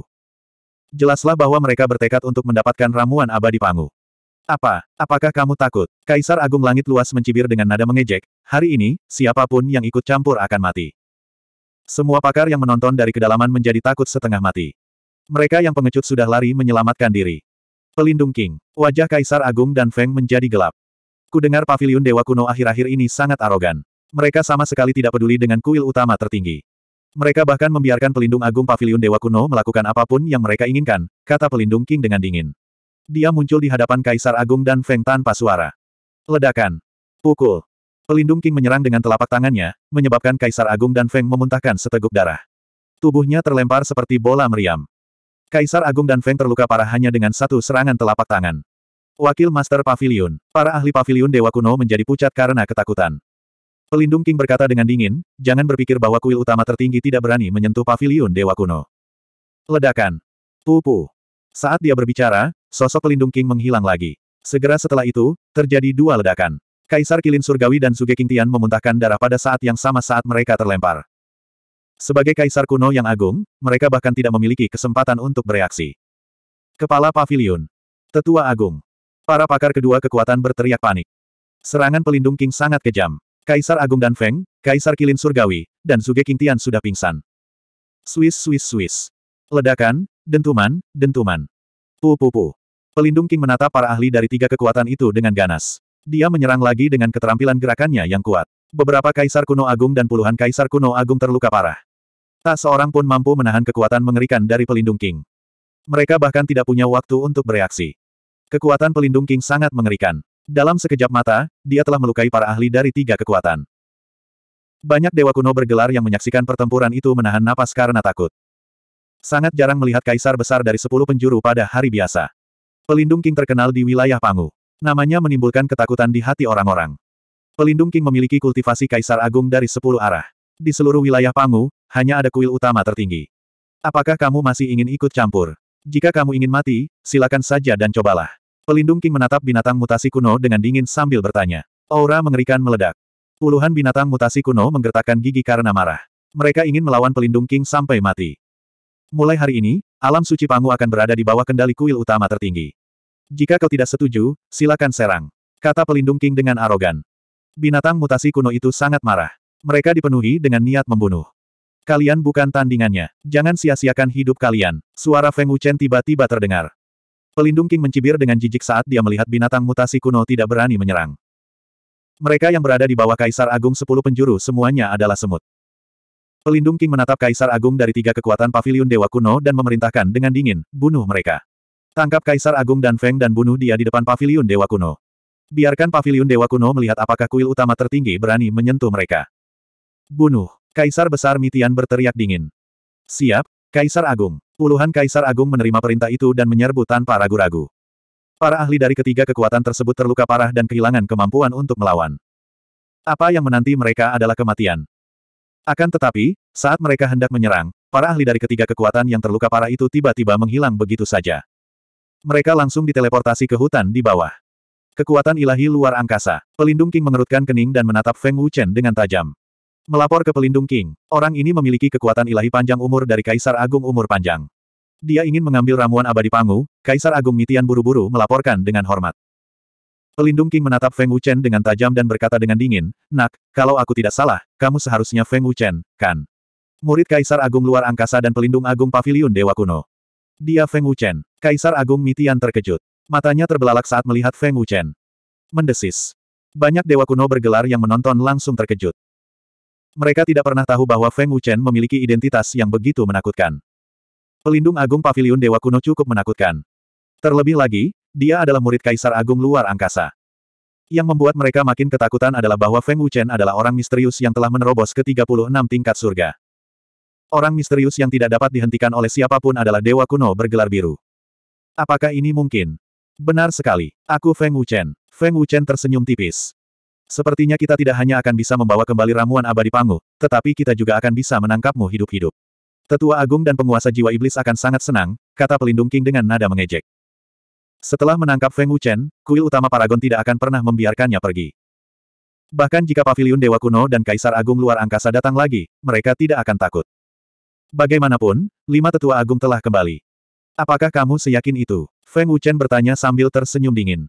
Jelaslah bahwa mereka bertekad untuk mendapatkan ramuan abadi Pangu. Apa? Apakah kamu takut? Kaisar Agung Langit Luas mencibir dengan nada mengejek, hari ini, siapapun yang ikut campur akan mati. Semua pakar yang menonton dari kedalaman menjadi takut setengah mati. Mereka yang pengecut sudah lari menyelamatkan diri. Pelindung King. Wajah Kaisar Agung dan Feng menjadi gelap. Kudengar pavilion Dewa Kuno akhir-akhir ini sangat arogan. Mereka sama sekali tidak peduli dengan kuil utama tertinggi. Mereka bahkan membiarkan pelindung agung pavilion Dewa Kuno melakukan apapun yang mereka inginkan, kata pelindung King dengan dingin. Dia muncul di hadapan Kaisar Agung dan Feng tanpa suara. Ledakan. Pukul. Pelindung King menyerang dengan telapak tangannya, menyebabkan Kaisar Agung dan Feng memuntahkan seteguk darah. Tubuhnya terlempar seperti bola meriam. Kaisar Agung dan Feng terluka parah hanya dengan satu serangan telapak tangan. Wakil Master Pavilion, para ahli pavilion Dewa Kuno menjadi pucat karena ketakutan. Pelindung King berkata dengan dingin, jangan berpikir bahwa kuil utama tertinggi tidak berani menyentuh pavilion Dewa Kuno. Ledakan. Pupu. Saat dia berbicara, sosok pelindung King menghilang lagi. Segera setelah itu, terjadi dua ledakan. Kaisar Kilin Surgawi dan Suge King Tian memuntahkan darah pada saat yang sama saat mereka terlempar. Sebagai kaisar kuno yang agung, mereka bahkan tidak memiliki kesempatan untuk bereaksi. Kepala Paviliun. Tetua Agung. Para pakar kedua kekuatan berteriak panik. Serangan pelindung King sangat kejam. Kaisar Agung dan Feng, Kaisar Kilin Surgawi, dan Zuge King Tian sudah pingsan. Swiss Swiss Swiss. Ledakan, dentuman, dentuman. Pu-pu-pu. Pelindung King menatap para ahli dari tiga kekuatan itu dengan ganas. Dia menyerang lagi dengan keterampilan gerakannya yang kuat. Beberapa kaisar kuno agung dan puluhan kaisar kuno agung terluka parah. Tak seorang pun mampu menahan kekuatan mengerikan dari pelindung King. Mereka bahkan tidak punya waktu untuk bereaksi. Kekuatan pelindung King sangat mengerikan. Dalam sekejap mata, dia telah melukai para ahli dari tiga kekuatan. Banyak dewa kuno bergelar yang menyaksikan pertempuran itu menahan napas karena takut. Sangat jarang melihat kaisar besar dari sepuluh penjuru pada hari biasa. Pelindung King terkenal di wilayah Pangu. Namanya menimbulkan ketakutan di hati orang-orang. Pelindung King memiliki kultivasi kaisar agung dari sepuluh arah. Di seluruh wilayah Pangu, hanya ada kuil utama tertinggi. Apakah kamu masih ingin ikut campur? Jika kamu ingin mati, silakan saja dan cobalah. Pelindung King menatap binatang mutasi kuno dengan dingin sambil bertanya. Aura mengerikan meledak. Puluhan binatang mutasi kuno menggertakkan gigi karena marah. Mereka ingin melawan pelindung King sampai mati. Mulai hari ini, alam suci Pangu akan berada di bawah kendali kuil utama tertinggi. Jika kau tidak setuju, silakan serang. Kata pelindung King dengan arogan. Binatang mutasi kuno itu sangat marah. Mereka dipenuhi dengan niat membunuh. Kalian bukan tandingannya. Jangan sia-siakan hidup kalian. Suara Feng Wuchen tiba-tiba terdengar. Pelindung King mencibir dengan jijik saat dia melihat binatang mutasi kuno tidak berani menyerang. Mereka yang berada di bawah Kaisar Agung Sepuluh Penjuru semuanya adalah semut. Pelindung King menatap Kaisar Agung dari tiga kekuatan Paviliun Dewa Kuno dan memerintahkan dengan dingin, bunuh mereka. Tangkap Kaisar Agung dan Feng dan bunuh dia di depan Paviliun Dewa Kuno. Biarkan Paviliun Dewa Kuno melihat apakah kuil utama tertinggi berani menyentuh mereka. Bunuh. Kaisar Besar Mitian berteriak dingin. Siap, Kaisar Agung. Puluhan Kaisar Agung menerima perintah itu dan menyerbu tanpa ragu-ragu. Para ahli dari ketiga kekuatan tersebut terluka parah dan kehilangan kemampuan untuk melawan. Apa yang menanti mereka adalah kematian. Akan tetapi, saat mereka hendak menyerang, para ahli dari ketiga kekuatan yang terluka parah itu tiba-tiba menghilang begitu saja. Mereka langsung diteleportasi ke hutan di bawah. Kekuatan ilahi luar angkasa. Pelindung King mengerutkan kening dan menatap Feng Wuchen dengan tajam. Melapor ke pelindung King, orang ini memiliki kekuatan ilahi panjang umur dari Kaisar Agung Umur Panjang. Dia ingin mengambil ramuan abadi Pangu, Kaisar Agung Mitian buru-buru melaporkan dengan hormat. Pelindung King menatap Feng Wuchen dengan tajam dan berkata dengan dingin, Nak, kalau aku tidak salah, kamu seharusnya Feng Wuchen, kan? Murid Kaisar Agung Luar Angkasa dan Pelindung Agung Paviliun Dewa Kuno. Dia Feng Wuchen, Kaisar Agung Mitian terkejut. Matanya terbelalak saat melihat Feng Wuchen. Mendesis. Banyak Dewa Kuno bergelar yang menonton langsung terkejut. Mereka tidak pernah tahu bahwa Feng Wuchen memiliki identitas yang begitu menakutkan. Pelindung Agung Paviliun Dewa Kuno cukup menakutkan. Terlebih lagi, dia adalah murid Kaisar Agung luar angkasa. Yang membuat mereka makin ketakutan adalah bahwa Feng Wuchen adalah orang misterius yang telah menerobos ke 36 tingkat surga. Orang misterius yang tidak dapat dihentikan oleh siapapun adalah Dewa Kuno bergelar biru. Apakah ini mungkin? Benar sekali. Aku Feng Wuchen. Feng Wuchen tersenyum tipis. Sepertinya kita tidak hanya akan bisa membawa kembali ramuan abadi Pangu, tetapi kita juga akan bisa menangkapmu hidup-hidup. Tetua Agung dan penguasa jiwa iblis akan sangat senang, kata pelindung King dengan nada mengejek. Setelah menangkap Feng Wuchen, kuil utama Paragon tidak akan pernah membiarkannya pergi. Bahkan jika Paviliun Dewa Kuno dan Kaisar Agung luar angkasa datang lagi, mereka tidak akan takut. Bagaimanapun, lima tetua agung telah kembali. Apakah kamu seyakin itu? Feng Wuchen bertanya sambil tersenyum dingin.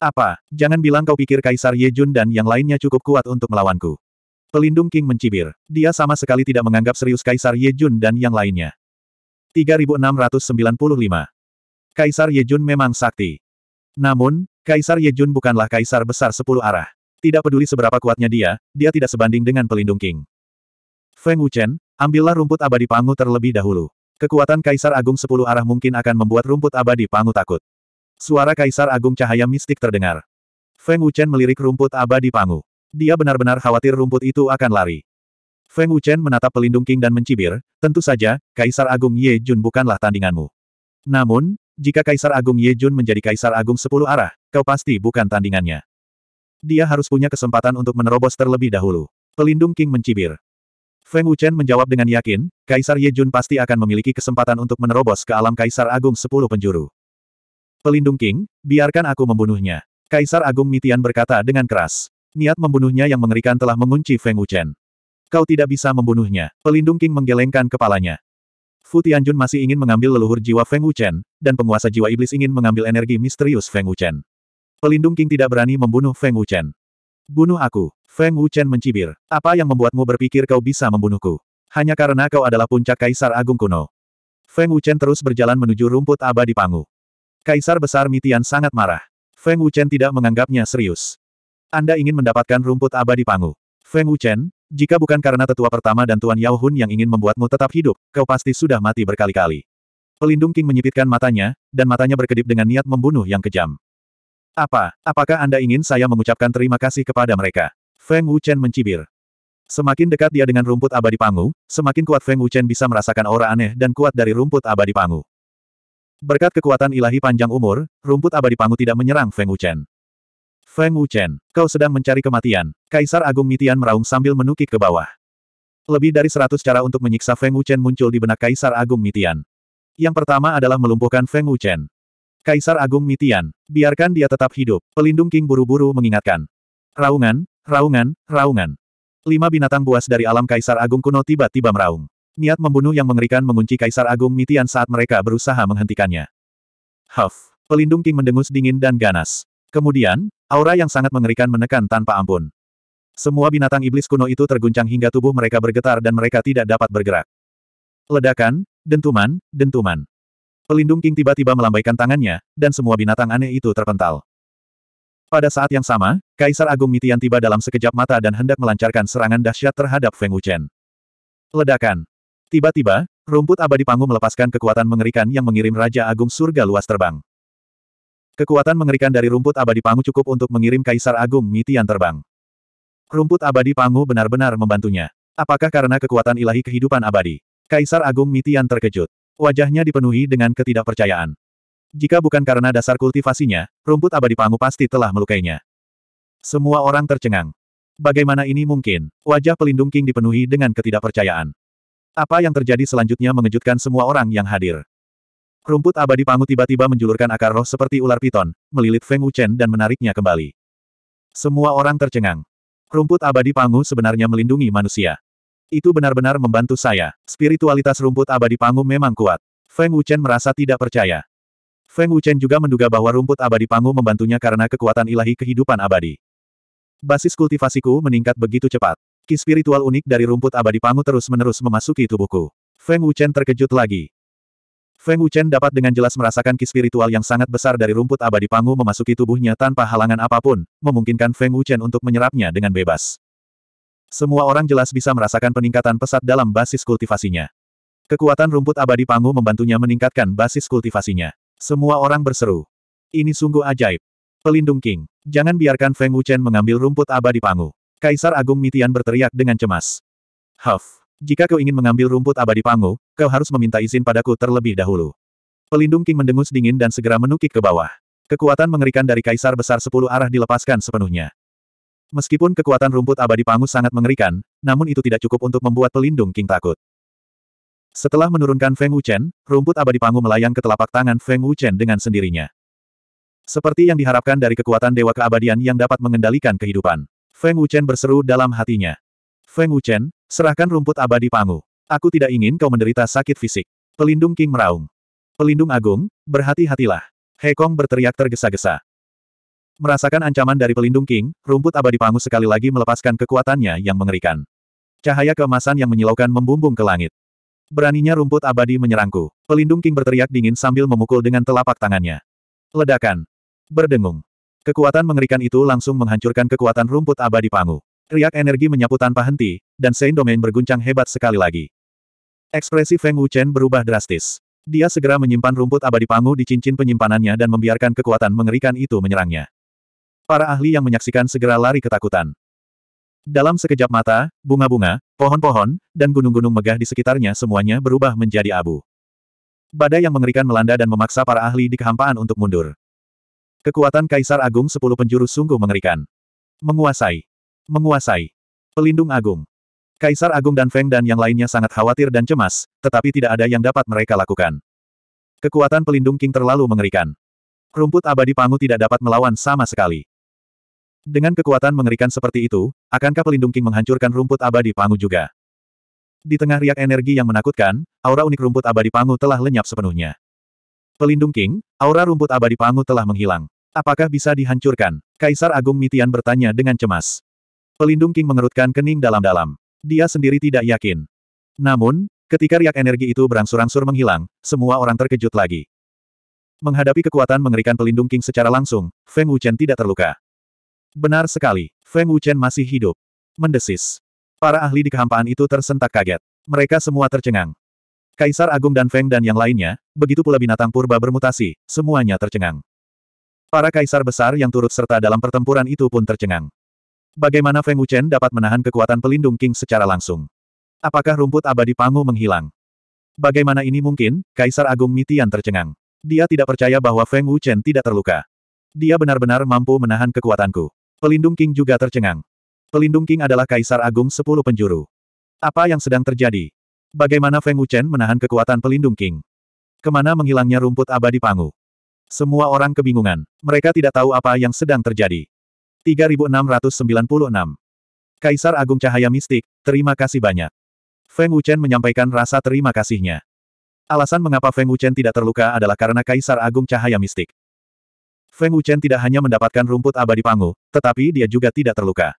Apa, jangan bilang kau pikir Kaisar Yejun dan yang lainnya cukup kuat untuk melawanku. Pelindung King mencibir. Dia sama sekali tidak menganggap serius Kaisar Yejun dan yang lainnya. 3695. Kaisar Yejun memang sakti. Namun, Kaisar Yejun bukanlah kaisar besar sepuluh arah. Tidak peduli seberapa kuatnya dia, dia tidak sebanding dengan pelindung King. Feng Wuchen, ambillah rumput abadi pangu terlebih dahulu. Kekuatan Kaisar Agung sepuluh arah mungkin akan membuat rumput abadi pangu takut. Suara Kaisar Agung Cahaya Mistik terdengar. Feng Wuchen melirik rumput abadi Pangu. Dia benar-benar khawatir rumput itu akan lari. Feng Wuchen menatap pelindung King dan mencibir, tentu saja, Kaisar Agung Ye Jun bukanlah tandinganmu. Namun, jika Kaisar Agung Ye Jun menjadi Kaisar Agung Sepuluh Arah, kau pasti bukan tandingannya. Dia harus punya kesempatan untuk menerobos terlebih dahulu. Pelindung King mencibir. Feng Wuchen menjawab dengan yakin, Kaisar Ye Jun pasti akan memiliki kesempatan untuk menerobos ke alam Kaisar Agung Sepuluh Penjuru. Pelindung King, biarkan aku membunuhnya. Kaisar Agung Mitian berkata dengan keras. Niat membunuhnya yang mengerikan telah mengunci Feng Wuchen. Kau tidak bisa membunuhnya. Pelindung King menggelengkan kepalanya. Fu Tianjun masih ingin mengambil leluhur jiwa Feng Wuchen, dan penguasa jiwa iblis ingin mengambil energi misterius Feng Wuchen. Pelindung King tidak berani membunuh Feng Wuchen. Bunuh aku. Feng Wuchen mencibir. Apa yang membuatmu berpikir kau bisa membunuhku? Hanya karena kau adalah puncak kaisar agung kuno. Feng Wuchen terus berjalan menuju rumput abadi Pangu. Kaisar Besar Mitian sangat marah. Feng Wuchen tidak menganggapnya serius. Anda ingin mendapatkan rumput abadi Pangu. Feng Wuchen, jika bukan karena tetua pertama dan Tuan Yao Hun yang ingin membuatmu tetap hidup, kau pasti sudah mati berkali-kali. Pelindung King menyipitkan matanya, dan matanya berkedip dengan niat membunuh yang kejam. Apa, apakah Anda ingin saya mengucapkan terima kasih kepada mereka? Feng Wuchen mencibir. Semakin dekat dia dengan rumput abadi Pangu, semakin kuat Feng Wuchen bisa merasakan aura aneh dan kuat dari rumput abadi Pangu. Berkat kekuatan ilahi panjang umur, rumput abadi pangu tidak menyerang Feng Wuchen. Feng Wuchen, kau sedang mencari kematian. Kaisar Agung Mitian meraung sambil menukik ke bawah. Lebih dari seratus cara untuk menyiksa Feng Wuchen muncul di benak Kaisar Agung Mitian. Yang pertama adalah melumpuhkan Feng Wuchen. Kaisar Agung Mitian, biarkan dia tetap hidup. Pelindung King buru-buru mengingatkan. Raungan, raungan, raungan. Lima binatang buas dari alam Kaisar Agung kuno tiba-tiba meraung. Niat membunuh yang mengerikan mengunci Kaisar Agung Mitian saat mereka berusaha menghentikannya. Huff! Pelindung King mendengus dingin dan ganas. Kemudian, aura yang sangat mengerikan menekan tanpa ampun. Semua binatang iblis kuno itu terguncang hingga tubuh mereka bergetar dan mereka tidak dapat bergerak. Ledakan, dentuman, dentuman. Pelindung King tiba-tiba melambaikan tangannya, dan semua binatang aneh itu terpental. Pada saat yang sama, Kaisar Agung Mitian tiba dalam sekejap mata dan hendak melancarkan serangan dahsyat terhadap Feng Wuchen. Ledakan. Tiba-tiba, rumput abadi panggung melepaskan kekuatan mengerikan yang mengirim Raja Agung Surga Luas terbang. Kekuatan mengerikan dari rumput abadi panggung cukup untuk mengirim Kaisar Agung Mitian terbang. Rumput abadi panggung benar-benar membantunya. Apakah karena kekuatan ilahi kehidupan abadi? Kaisar Agung Mitian terkejut. Wajahnya dipenuhi dengan ketidakpercayaan. Jika bukan karena dasar kultivasinya, rumput abadi pangu pasti telah melukainya. Semua orang tercengang. Bagaimana ini mungkin? Wajah pelindung King dipenuhi dengan ketidakpercayaan. Apa yang terjadi selanjutnya mengejutkan semua orang yang hadir. Rumput abadi pangu tiba-tiba menjulurkan akar roh seperti ular piton, melilit Feng Wuchen dan menariknya kembali. Semua orang tercengang. Rumput abadi pangu sebenarnya melindungi manusia. Itu benar-benar membantu saya. Spiritualitas rumput abadi pangu memang kuat. Feng Wuchen merasa tidak percaya. Feng Wuchen juga menduga bahwa rumput abadi pangu membantunya karena kekuatan ilahi kehidupan abadi. Basis kultivasiku meningkat begitu cepat. Ki spiritual unik dari rumput abadi pangu terus-menerus memasuki tubuhku. Feng Wuchen terkejut lagi. Feng Wuchen dapat dengan jelas merasakan ki spiritual yang sangat besar dari rumput abadi pangu memasuki tubuhnya tanpa halangan apapun, memungkinkan Feng Wuchen untuk menyerapnya dengan bebas. Semua orang jelas bisa merasakan peningkatan pesat dalam basis kultivasinya. Kekuatan rumput abadi pangu membantunya meningkatkan basis kultivasinya. Semua orang berseru. Ini sungguh ajaib. Pelindung King, jangan biarkan Feng Wuchen mengambil rumput abadi pangu. Kaisar Agung Mitian berteriak dengan cemas. Huff, jika kau ingin mengambil rumput abadi Pangu, kau harus meminta izin padaku terlebih dahulu. Pelindung King mendengus dingin dan segera menukik ke bawah. Kekuatan mengerikan dari Kaisar Besar Sepuluh Arah dilepaskan sepenuhnya. Meskipun kekuatan rumput abadi Pangu sangat mengerikan, namun itu tidak cukup untuk membuat pelindung King takut. Setelah menurunkan Feng Wuchen, rumput abadi Pangu melayang ke telapak tangan Feng Wuchen dengan sendirinya. Seperti yang diharapkan dari kekuatan Dewa Keabadian yang dapat mengendalikan kehidupan. Feng Wuchen berseru dalam hatinya. Feng Wuchen, serahkan rumput abadi Pangu. Aku tidak ingin kau menderita sakit fisik. Pelindung King meraung. Pelindung Agung, berhati-hatilah. Kong berteriak tergesa-gesa. Merasakan ancaman dari pelindung King, rumput abadi Pangu sekali lagi melepaskan kekuatannya yang mengerikan. Cahaya keemasan yang menyilaukan membumbung ke langit. Beraninya rumput abadi menyerangku. Pelindung King berteriak dingin sambil memukul dengan telapak tangannya. Ledakan. Berdengung. Kekuatan mengerikan itu langsung menghancurkan kekuatan rumput abadi Pangu. Riak energi menyapu tanpa henti, dan Sein Domain berguncang hebat sekali lagi. Ekspresi Feng Wuchen berubah drastis. Dia segera menyimpan rumput abadi Pangu di cincin penyimpanannya dan membiarkan kekuatan mengerikan itu menyerangnya. Para ahli yang menyaksikan segera lari ketakutan. Dalam sekejap mata, bunga-bunga, pohon-pohon, dan gunung-gunung megah di sekitarnya semuanya berubah menjadi abu. Badai yang mengerikan melanda dan memaksa para ahli di kehampaan untuk mundur. Kekuatan Kaisar Agung Sepuluh Penjuru sungguh mengerikan. Menguasai. Menguasai. Pelindung Agung. Kaisar Agung dan Feng dan yang lainnya sangat khawatir dan cemas, tetapi tidak ada yang dapat mereka lakukan. Kekuatan pelindung King terlalu mengerikan. Rumput abadi Pangu tidak dapat melawan sama sekali. Dengan kekuatan mengerikan seperti itu, akankah pelindung King menghancurkan rumput abadi Pangu juga? Di tengah riak energi yang menakutkan, aura unik rumput abadi Pangu telah lenyap sepenuhnya. Pelindung King, aura rumput abadi Pangu telah menghilang. Apakah bisa dihancurkan? Kaisar Agung Mitian bertanya dengan cemas. Pelindung King mengerutkan kening dalam-dalam. Dia sendiri tidak yakin. Namun, ketika riak energi itu berangsur-angsur menghilang, semua orang terkejut lagi. Menghadapi kekuatan mengerikan pelindung King secara langsung, Feng Wuchen tidak terluka. Benar sekali, Feng Wuchen masih hidup. Mendesis. Para ahli di kehampaan itu tersentak kaget. Mereka semua tercengang. Kaisar Agung dan Feng dan yang lainnya, begitu pula binatang purba bermutasi, semuanya tercengang. Para kaisar besar yang turut serta dalam pertempuran itu pun tercengang. Bagaimana Feng Wuchen dapat menahan kekuatan pelindung King secara langsung? Apakah rumput abadi Pangu menghilang? Bagaimana ini mungkin? Kaisar Agung Mitian tercengang. Dia tidak percaya bahwa Feng Wuchen tidak terluka. Dia benar-benar mampu menahan kekuatanku. Pelindung King juga tercengang. Pelindung King adalah Kaisar Agung Sepuluh Penjuru. Apa yang sedang terjadi? Bagaimana Feng Wuchen menahan kekuatan pelindung King? Kemana menghilangnya rumput abadi Pangu? Semua orang kebingungan. Mereka tidak tahu apa yang sedang terjadi. 3696 Kaisar Agung Cahaya Mistik, terima kasih banyak. Feng Wuchen menyampaikan rasa terima kasihnya. Alasan mengapa Feng Wuchen tidak terluka adalah karena Kaisar Agung Cahaya Mistik. Feng Wuchen tidak hanya mendapatkan rumput abadi pangu, tetapi dia juga tidak terluka.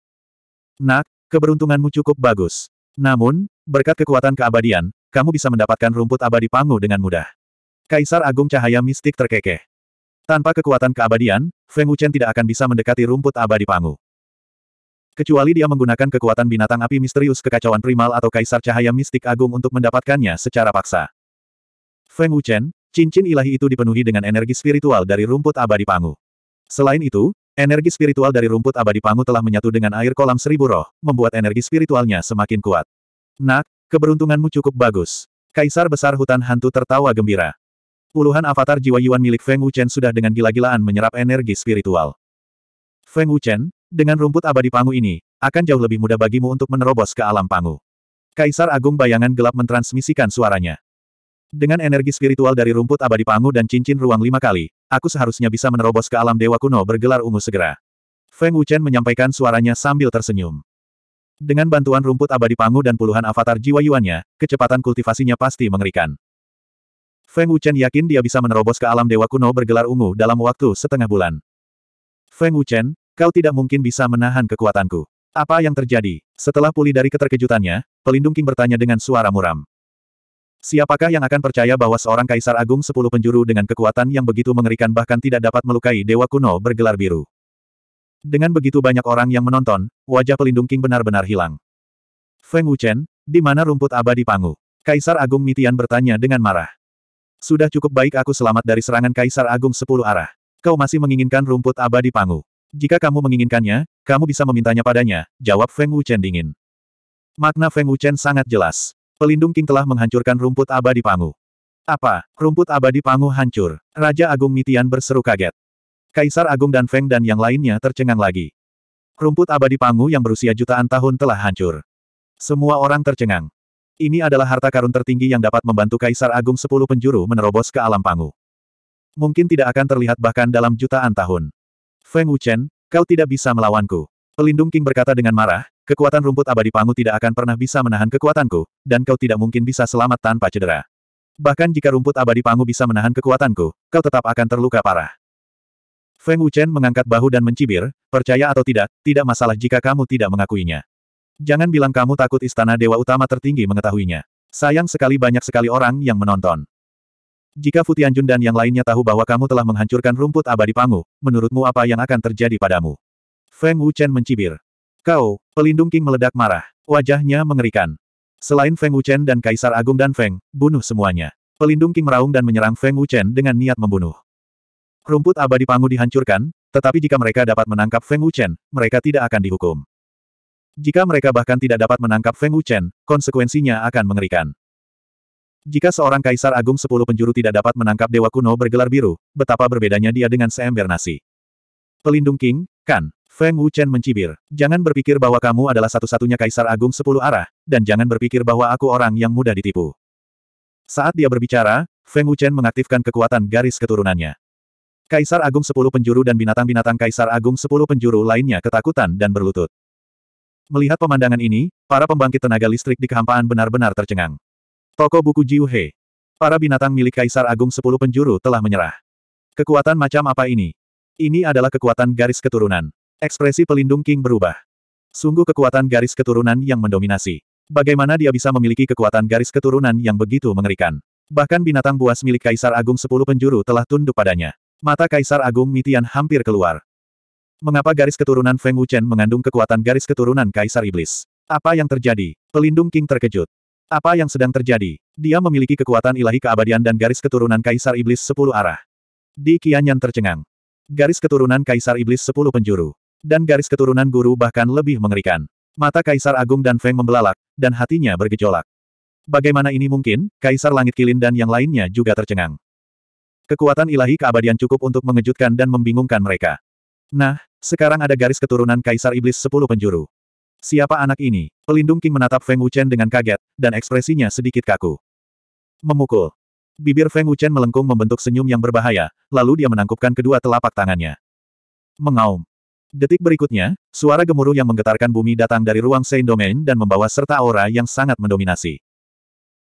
Nak, keberuntunganmu cukup bagus. Namun, berkat kekuatan keabadian, kamu bisa mendapatkan rumput abadi pangu dengan mudah. Kaisar Agung Cahaya Mistik terkekeh. Tanpa kekuatan keabadian, Feng Wuchen tidak akan bisa mendekati rumput abadi Pangu. Kecuali dia menggunakan kekuatan binatang api misterius kekacauan primal atau kaisar cahaya mistik agung untuk mendapatkannya secara paksa. Feng Wuchen, cincin ilahi itu dipenuhi dengan energi spiritual dari rumput abadi Pangu. Selain itu, energi spiritual dari rumput abadi Pangu telah menyatu dengan air kolam seribu roh, membuat energi spiritualnya semakin kuat. Nak, keberuntunganmu cukup bagus. Kaisar Besar Hutan Hantu tertawa gembira. Puluhan avatar jiwa Yuan milik Feng Wuchen sudah dengan gila-gilaan menyerap energi spiritual. Feng Wuchen, dengan rumput abadi Pangu ini, akan jauh lebih mudah bagimu untuk menerobos ke alam Pangu. Kaisar Agung Bayangan Gelap mentransmisikan suaranya. Dengan energi spiritual dari rumput abadi Pangu dan cincin ruang lima kali, aku seharusnya bisa menerobos ke alam Dewa Kuno bergelar ungu segera. Feng Wuchen menyampaikan suaranya sambil tersenyum. Dengan bantuan rumput abadi Pangu dan puluhan avatar jiwa Yuannya, kecepatan kultivasinya pasti mengerikan. Feng Wuchen yakin dia bisa menerobos ke alam dewa kuno bergelar ungu dalam waktu setengah bulan. Feng Wuchen, kau tidak mungkin bisa menahan kekuatanku. Apa yang terjadi? Setelah pulih dari keterkejutannya, pelindung King bertanya dengan suara muram. Siapakah yang akan percaya bahwa seorang kaisar agung sepuluh penjuru dengan kekuatan yang begitu mengerikan bahkan tidak dapat melukai dewa kuno bergelar biru? Dengan begitu banyak orang yang menonton, wajah pelindung King benar-benar hilang. Feng Wuchen, di mana rumput abadi Pangu? Kaisar Agung Mitian bertanya dengan marah. Sudah cukup baik aku selamat dari serangan Kaisar Agung Sepuluh Arah. Kau masih menginginkan rumput abadi Pangu. Jika kamu menginginkannya, kamu bisa memintanya padanya, jawab Feng Wuchen dingin. Makna Feng Wuchen sangat jelas. Pelindung King telah menghancurkan rumput abadi Pangu. Apa? Rumput abadi Pangu hancur. Raja Agung Mitian berseru kaget. Kaisar Agung dan Feng dan yang lainnya tercengang lagi. Rumput abadi Pangu yang berusia jutaan tahun telah hancur. Semua orang tercengang. Ini adalah harta karun tertinggi yang dapat membantu Kaisar Agung Sepuluh Penjuru menerobos ke alam pangu. Mungkin tidak akan terlihat bahkan dalam jutaan tahun. Feng Wuchen, kau tidak bisa melawanku. Pelindung King berkata dengan marah, kekuatan rumput abadi pangu tidak akan pernah bisa menahan kekuatanku, dan kau tidak mungkin bisa selamat tanpa cedera. Bahkan jika rumput abadi pangu bisa menahan kekuatanku, kau tetap akan terluka parah. Feng Wuchen mengangkat bahu dan mencibir, percaya atau tidak, tidak masalah jika kamu tidak mengakuinya. Jangan bilang kamu takut istana dewa utama tertinggi mengetahuinya. Sayang sekali banyak sekali orang yang menonton. Jika Futianjun dan yang lainnya tahu bahwa kamu telah menghancurkan rumput abadi Pangu, menurutmu apa yang akan terjadi padamu? Feng Wuchen mencibir. Kau, pelindung King meledak marah. Wajahnya mengerikan. Selain Feng Wuchen dan Kaisar Agung dan Feng, bunuh semuanya. Pelindung King meraung dan menyerang Feng Wuchen dengan niat membunuh. Rumput abadi Pangu dihancurkan, tetapi jika mereka dapat menangkap Feng Wuchen, mereka tidak akan dihukum. Jika mereka bahkan tidak dapat menangkap Feng Wuchen, konsekuensinya akan mengerikan. Jika seorang kaisar agung sepuluh penjuru tidak dapat menangkap dewa kuno bergelar biru, betapa berbedanya dia dengan seember nasi. Pelindung King, kan? Feng Wuchen mencibir. Jangan berpikir bahwa kamu adalah satu-satunya kaisar agung sepuluh arah, dan jangan berpikir bahwa aku orang yang mudah ditipu. Saat dia berbicara, Feng Wuchen mengaktifkan kekuatan garis keturunannya. Kaisar Agung Sepuluh Penjuru dan binatang-binatang Kaisar Agung Sepuluh Penjuru lainnya ketakutan dan berlutut. Melihat pemandangan ini, para pembangkit tenaga listrik di kehampaan benar-benar tercengang. Toko buku Jiuhe. Para binatang milik Kaisar Agung Sepuluh Penjuru telah menyerah. Kekuatan macam apa ini? Ini adalah kekuatan garis keturunan. Ekspresi pelindung King berubah. Sungguh kekuatan garis keturunan yang mendominasi. Bagaimana dia bisa memiliki kekuatan garis keturunan yang begitu mengerikan? Bahkan binatang buas milik Kaisar Agung Sepuluh Penjuru telah tunduk padanya. Mata Kaisar Agung Mitian hampir keluar. Mengapa garis keturunan Feng Wuchen mengandung kekuatan garis keturunan Kaisar Iblis? Apa yang terjadi? Pelindung King terkejut. Apa yang sedang terjadi? Dia memiliki kekuatan ilahi keabadian dan garis keturunan Kaisar Iblis sepuluh arah. Di Qianyan tercengang. Garis keturunan Kaisar Iblis sepuluh penjuru. Dan garis keturunan guru bahkan lebih mengerikan. Mata Kaisar Agung dan Feng membelalak, dan hatinya bergejolak. Bagaimana ini mungkin? Kaisar Langit Kilin dan yang lainnya juga tercengang. Kekuatan ilahi keabadian cukup untuk mengejutkan dan membingungkan mereka. Nah, sekarang ada garis keturunan Kaisar Iblis Sepuluh Penjuru. Siapa anak ini? Pelindung King menatap Feng Wuchen dengan kaget, dan ekspresinya sedikit kaku. Memukul. Bibir Feng Wuchen melengkung membentuk senyum yang berbahaya, lalu dia menangkupkan kedua telapak tangannya. Mengaum. Detik berikutnya, suara gemuruh yang menggetarkan bumi datang dari ruang Saint Domain dan membawa serta aura yang sangat mendominasi.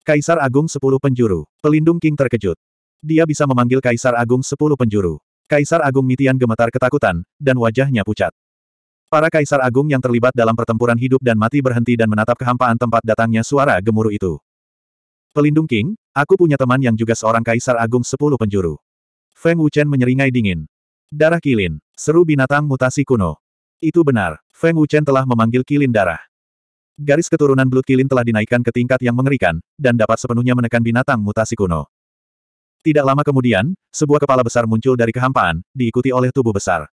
Kaisar Agung Sepuluh Penjuru. Pelindung King terkejut. Dia bisa memanggil Kaisar Agung Sepuluh Penjuru. Kaisar Agung Mitian gemetar ketakutan, dan wajahnya pucat. Para kaisar agung yang terlibat dalam pertempuran hidup dan mati berhenti dan menatap kehampaan tempat datangnya suara gemuruh itu. Pelindung King, aku punya teman yang juga seorang kaisar agung sepuluh penjuru. Feng Wuchen menyeringai dingin. Darah kilin, seru binatang mutasi kuno. Itu benar, Feng Wuchen telah memanggil kilin darah. Garis keturunan belut kilin telah dinaikkan ke tingkat yang mengerikan, dan dapat sepenuhnya menekan binatang mutasi kuno. Tidak lama kemudian, sebuah kepala besar muncul dari kehampaan, diikuti oleh tubuh besar.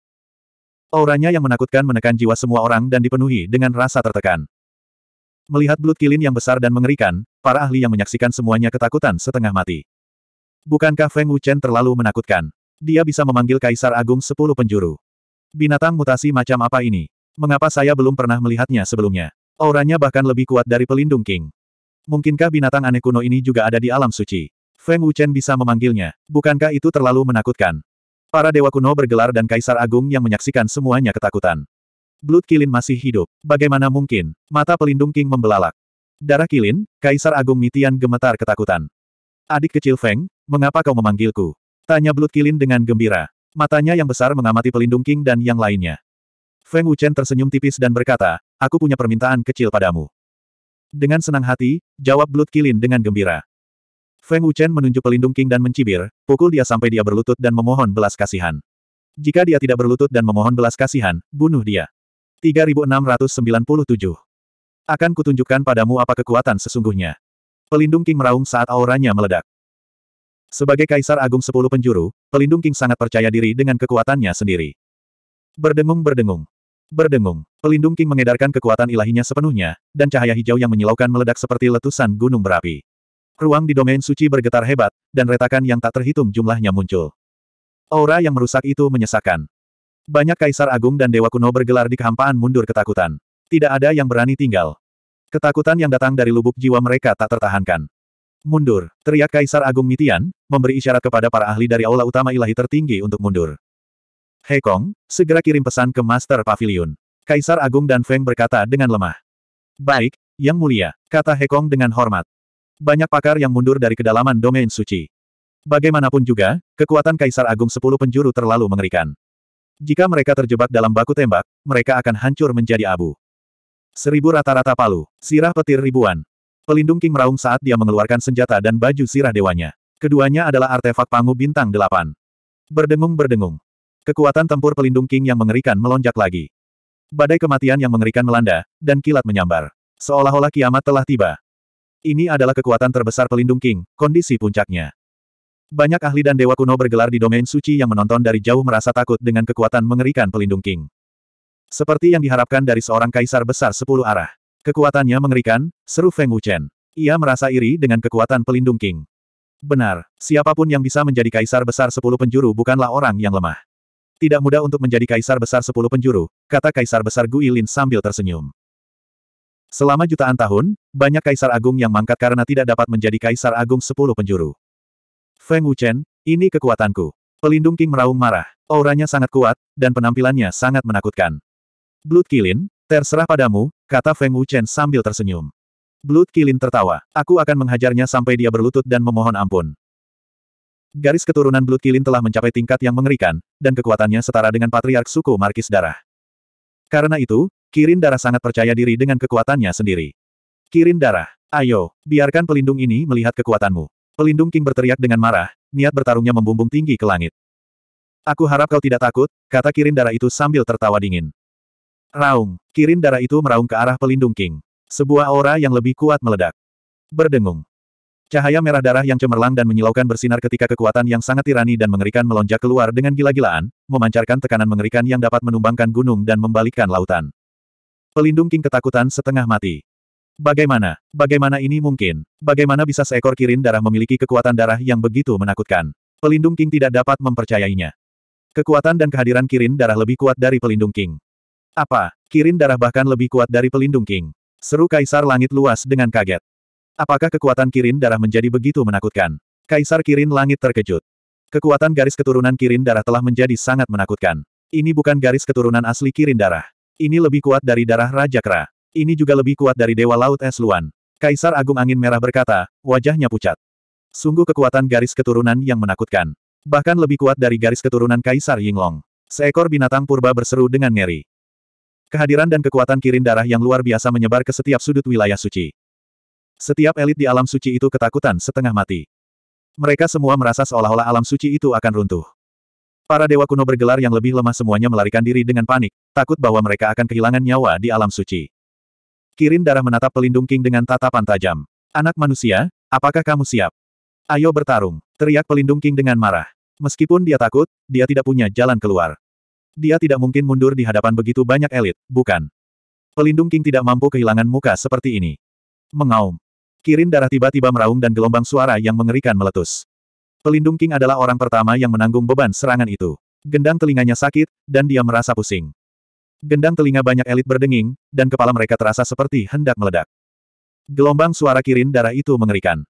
Auranya yang menakutkan menekan jiwa semua orang dan dipenuhi dengan rasa tertekan. Melihat belut kilin yang besar dan mengerikan, para ahli yang menyaksikan semuanya ketakutan setengah mati. Bukankah Feng Wuchen terlalu menakutkan? Dia bisa memanggil Kaisar Agung sepuluh penjuru. Binatang mutasi macam apa ini? Mengapa saya belum pernah melihatnya sebelumnya? Auranya bahkan lebih kuat dari pelindung King. Mungkinkah binatang aneh kuno ini juga ada di alam suci? Feng Wuchen bisa memanggilnya. Bukankah itu terlalu menakutkan? Para dewa kuno bergelar dan kaisar agung yang menyaksikan semuanya ketakutan. Blood Kilin masih hidup. Bagaimana mungkin? Mata pelindung King membelalak. Darah Kilin, Kaisar Agung Mitian gemetar ketakutan. Adik kecil Feng, mengapa kau memanggilku? Tanya Blood Kilin dengan gembira. Matanya yang besar mengamati pelindung King dan yang lainnya. Feng Wuchen tersenyum tipis dan berkata, aku punya permintaan kecil padamu. Dengan senang hati, jawab Blood Kilin dengan gembira. Feng Wuchen menunjuk pelindung King dan mencibir, pukul dia sampai dia berlutut dan memohon belas kasihan. Jika dia tidak berlutut dan memohon belas kasihan, bunuh dia. 3697. Akan kutunjukkan padamu apa kekuatan sesungguhnya. Pelindung King meraung saat auranya meledak. Sebagai Kaisar Agung Sepuluh Penjuru, Pelindung King sangat percaya diri dengan kekuatannya sendiri. Berdengung-berdengung. Berdengung, Pelindung King mengedarkan kekuatan ilahinya sepenuhnya, dan cahaya hijau yang menyilaukan meledak seperti letusan gunung berapi. Ruang di domain suci bergetar hebat, dan retakan yang tak terhitung jumlahnya muncul. Aura yang merusak itu menyesakkan. Banyak kaisar agung dan dewa kuno bergelar di kehampaan mundur ketakutan. Tidak ada yang berani tinggal. Ketakutan yang datang dari lubuk jiwa mereka tak tertahankan. Mundur, teriak Kaisar Agung Mitian, memberi isyarat kepada para ahli dari aula utama ilahi tertinggi untuk mundur. Hei Kong, segera kirim pesan ke Master Pavilion. Kaisar Agung dan Feng berkata dengan lemah. Baik, Yang Mulia, kata Hekong dengan hormat banyak pakar yang mundur dari kedalaman domain suci. Bagaimanapun juga, kekuatan Kaisar Agung Sepuluh Penjuru terlalu mengerikan. Jika mereka terjebak dalam baku tembak, mereka akan hancur menjadi abu. Seribu rata-rata palu, sirah petir ribuan. Pelindung King meraung saat dia mengeluarkan senjata dan baju sirah dewanya. Keduanya adalah artefak pangu bintang delapan. Berdengung-berdengung. Kekuatan tempur pelindung King yang mengerikan melonjak lagi. Badai kematian yang mengerikan melanda, dan kilat menyambar. Seolah-olah kiamat telah tiba. Ini adalah kekuatan terbesar pelindung King, kondisi puncaknya. Banyak ahli dan dewa kuno bergelar di domain suci yang menonton dari jauh merasa takut dengan kekuatan mengerikan pelindung King. Seperti yang diharapkan dari seorang kaisar besar sepuluh arah. Kekuatannya mengerikan, seru Feng Wuchen. Ia merasa iri dengan kekuatan pelindung King. Benar, siapapun yang bisa menjadi kaisar besar sepuluh penjuru bukanlah orang yang lemah. Tidak mudah untuk menjadi kaisar besar sepuluh penjuru, kata kaisar besar Gu Guilin sambil tersenyum. Selama jutaan tahun, banyak kaisar agung yang mangkat karena tidak dapat menjadi kaisar agung sepuluh penjuru. Feng Wuchen, ini kekuatanku. Pelindung King Meraung marah. Auranya sangat kuat, dan penampilannya sangat menakutkan. Blood Kilin, terserah padamu, kata Feng Wuchen sambil tersenyum. Blood Kilin tertawa. Aku akan menghajarnya sampai dia berlutut dan memohon ampun. Garis keturunan Blood Kilin telah mencapai tingkat yang mengerikan, dan kekuatannya setara dengan Patriark suku Markis Darah. Karena itu, Kirin Darah sangat percaya diri dengan kekuatannya sendiri. Kirin Darah, ayo, biarkan pelindung ini melihat kekuatanmu. Pelindung King berteriak dengan marah, niat bertarungnya membumbung tinggi ke langit. Aku harap kau tidak takut, kata Kirin Darah itu sambil tertawa dingin. Raung, Kirin Darah itu meraung ke arah pelindung King. Sebuah aura yang lebih kuat meledak. Berdengung. Cahaya merah darah yang cemerlang dan menyilaukan bersinar ketika kekuatan yang sangat tirani dan mengerikan melonjak keluar dengan gila-gilaan, memancarkan tekanan mengerikan yang dapat menumbangkan gunung dan membalikkan lautan. Pelindung King ketakutan setengah mati. Bagaimana? Bagaimana ini mungkin? Bagaimana bisa seekor kirin darah memiliki kekuatan darah yang begitu menakutkan? Pelindung King tidak dapat mempercayainya. Kekuatan dan kehadiran kirin darah lebih kuat dari pelindung King. Apa? Kirin darah bahkan lebih kuat dari pelindung King. Seru Kaisar Langit Luas dengan kaget. Apakah kekuatan kirin darah menjadi begitu menakutkan? Kaisar Kirin Langit terkejut. Kekuatan garis keturunan Kirin darah telah menjadi sangat menakutkan. Ini bukan garis keturunan asli Kirin darah. Ini lebih kuat dari darah Raja kera. Ini juga lebih kuat dari Dewa Laut Es Luan. Kaisar Agung Angin Merah berkata, wajahnya pucat. Sungguh kekuatan garis keturunan yang menakutkan. Bahkan lebih kuat dari garis keturunan Kaisar Yinglong. Seekor binatang purba berseru dengan ngeri. Kehadiran dan kekuatan kirin darah yang luar biasa menyebar ke setiap sudut wilayah suci. Setiap elit di alam suci itu ketakutan setengah mati. Mereka semua merasa seolah-olah alam suci itu akan runtuh. Para dewa kuno bergelar yang lebih lemah semuanya melarikan diri dengan panik, takut bahwa mereka akan kehilangan nyawa di alam suci. Kirin darah menatap pelindung King dengan tatapan tajam. Anak manusia, apakah kamu siap? Ayo bertarung, teriak pelindung King dengan marah. Meskipun dia takut, dia tidak punya jalan keluar. Dia tidak mungkin mundur di hadapan begitu banyak elit, bukan? Pelindung King tidak mampu kehilangan muka seperti ini. Mengaum. Kirin darah tiba-tiba meraung dan gelombang suara yang mengerikan meletus. Pelindung King adalah orang pertama yang menanggung beban serangan itu. Gendang telinganya sakit, dan dia merasa pusing. Gendang telinga banyak elit berdenging, dan kepala mereka terasa seperti hendak meledak. Gelombang suara kirin darah itu mengerikan.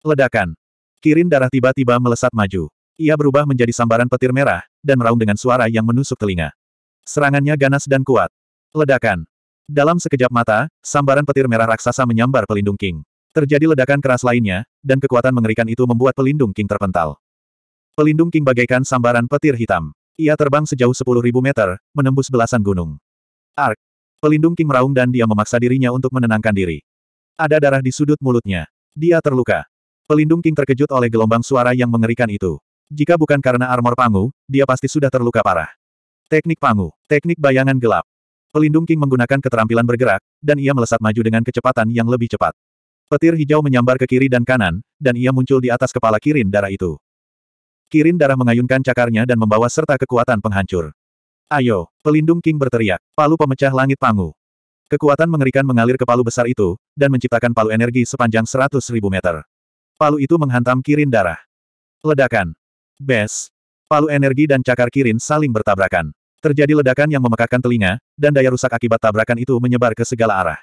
Ledakan. Kirin darah tiba-tiba melesat maju. Ia berubah menjadi sambaran petir merah, dan meraung dengan suara yang menusuk telinga. Serangannya ganas dan kuat. Ledakan. Dalam sekejap mata, sambaran petir merah raksasa menyambar pelindung King. Terjadi ledakan keras lainnya, dan kekuatan mengerikan itu membuat pelindung King terpental. Pelindung King bagaikan sambaran petir hitam. Ia terbang sejauh 10.000 meter, menembus belasan gunung. Ark. Pelindung King meraung dan dia memaksa dirinya untuk menenangkan diri. Ada darah di sudut mulutnya. Dia terluka. Pelindung King terkejut oleh gelombang suara yang mengerikan itu. Jika bukan karena armor Pangu, dia pasti sudah terluka parah. Teknik Pangu, teknik bayangan gelap. Pelindung King menggunakan keterampilan bergerak, dan ia melesat maju dengan kecepatan yang lebih cepat. Petir hijau menyambar ke kiri dan kanan, dan ia muncul di atas kepala Kirin darah itu. Kirin darah mengayunkan cakarnya dan membawa serta kekuatan penghancur. Ayo, pelindung King berteriak, palu pemecah langit pangu. Kekuatan mengerikan mengalir ke palu besar itu, dan menciptakan palu energi sepanjang seratus ribu meter. Palu itu menghantam Kirin darah. Ledakan. Bes. Palu energi dan cakar Kirin saling bertabrakan. Terjadi ledakan yang memekakan telinga, dan daya rusak akibat tabrakan itu menyebar ke segala arah.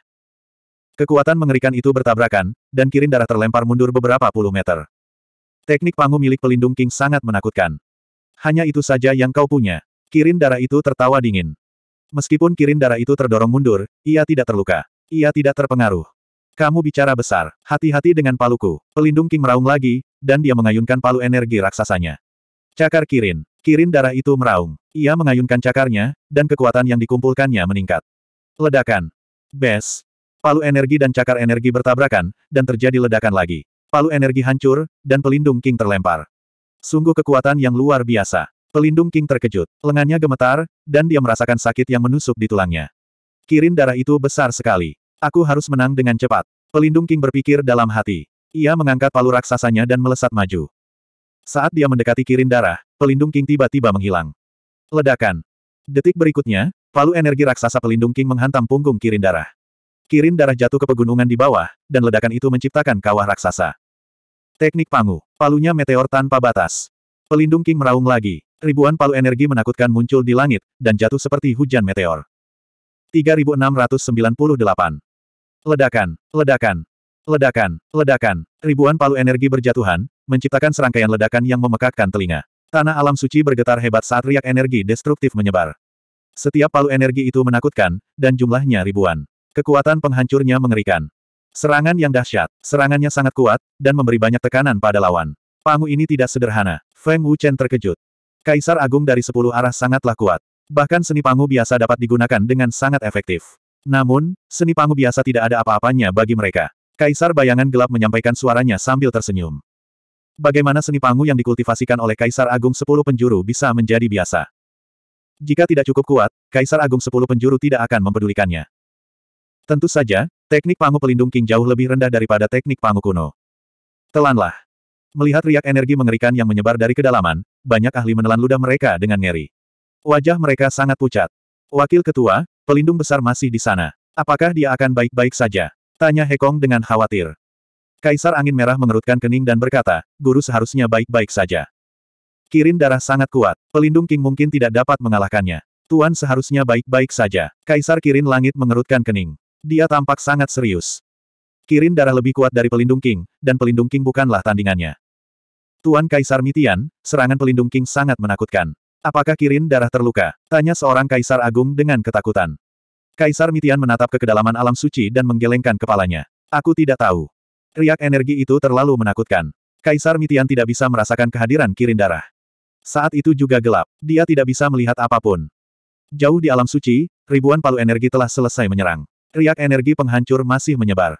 Kekuatan mengerikan itu bertabrakan, dan kirin darah terlempar mundur beberapa puluh meter. Teknik pangu milik pelindung King sangat menakutkan. Hanya itu saja yang kau punya. Kirin darah itu tertawa dingin. Meskipun kirin darah itu terdorong mundur, ia tidak terluka. Ia tidak terpengaruh. Kamu bicara besar, hati-hati dengan paluku. Pelindung King meraung lagi, dan dia mengayunkan palu energi raksasanya. Cakar kirin. Kirin darah itu meraung. Ia mengayunkan cakarnya, dan kekuatan yang dikumpulkannya meningkat. Ledakan. Bes, Palu energi dan cakar energi bertabrakan, dan terjadi ledakan lagi. Palu energi hancur, dan pelindung King terlempar. Sungguh kekuatan yang luar biasa. Pelindung King terkejut, lengannya gemetar, dan dia merasakan sakit yang menusuk di tulangnya. Kirin darah itu besar sekali. Aku harus menang dengan cepat. Pelindung King berpikir dalam hati. Ia mengangkat palu raksasanya dan melesat maju. Saat dia mendekati Kirin darah, pelindung King tiba-tiba menghilang. Ledakan. Detik berikutnya, palu energi raksasa pelindung King menghantam punggung Kirin darah. Kirin darah jatuh ke pegunungan di bawah, dan ledakan itu menciptakan kawah raksasa. Teknik Pangu. Palunya meteor tanpa batas. Pelindung King meraung lagi. Ribuan palu energi menakutkan muncul di langit, dan jatuh seperti hujan meteor. 3698. Ledakan, ledakan, ledakan, ledakan. Ribuan palu energi berjatuhan, menciptakan serangkaian ledakan yang memekakkan telinga. Tanah alam suci bergetar hebat saat riak energi destruktif menyebar. Setiap palu energi itu menakutkan, dan jumlahnya ribuan. Kekuatan penghancurnya mengerikan. Serangan yang dahsyat. Serangannya sangat kuat, dan memberi banyak tekanan pada lawan. Pangu ini tidak sederhana. Feng Wuchen terkejut. Kaisar Agung dari sepuluh arah sangatlah kuat. Bahkan seni pangu biasa dapat digunakan dengan sangat efektif. Namun, seni pangu biasa tidak ada apa-apanya bagi mereka. Kaisar bayangan gelap menyampaikan suaranya sambil tersenyum. Bagaimana seni pangu yang dikultivasikan oleh Kaisar Agung Sepuluh Penjuru bisa menjadi biasa? Jika tidak cukup kuat, Kaisar Agung Sepuluh Penjuru tidak akan mempedulikannya. Tentu saja, teknik pangu pelindung King jauh lebih rendah daripada teknik pangu kuno. Telanlah. Melihat riak energi mengerikan yang menyebar dari kedalaman, banyak ahli menelan ludah mereka dengan ngeri. Wajah mereka sangat pucat. Wakil ketua, pelindung besar masih di sana. Apakah dia akan baik-baik saja? Tanya Hekong dengan khawatir. Kaisar Angin Merah mengerutkan kening dan berkata, guru seharusnya baik-baik saja. Kirin darah sangat kuat, pelindung King mungkin tidak dapat mengalahkannya. Tuan seharusnya baik-baik saja. Kaisar Kirin Langit mengerutkan kening. Dia tampak sangat serius. Kirin darah lebih kuat dari pelindung King, dan pelindung King bukanlah tandingannya. Tuan Kaisar Mitian, serangan pelindung King sangat menakutkan. Apakah Kirin darah terluka? Tanya seorang Kaisar Agung dengan ketakutan. Kaisar Mitian menatap ke kedalaman alam suci dan menggelengkan kepalanya. Aku tidak tahu. Riak energi itu terlalu menakutkan. Kaisar Mitian tidak bisa merasakan kehadiran Kirin darah. Saat itu juga gelap. Dia tidak bisa melihat apapun. Jauh di alam suci, ribuan palu energi telah selesai menyerang. Riak energi penghancur masih menyebar.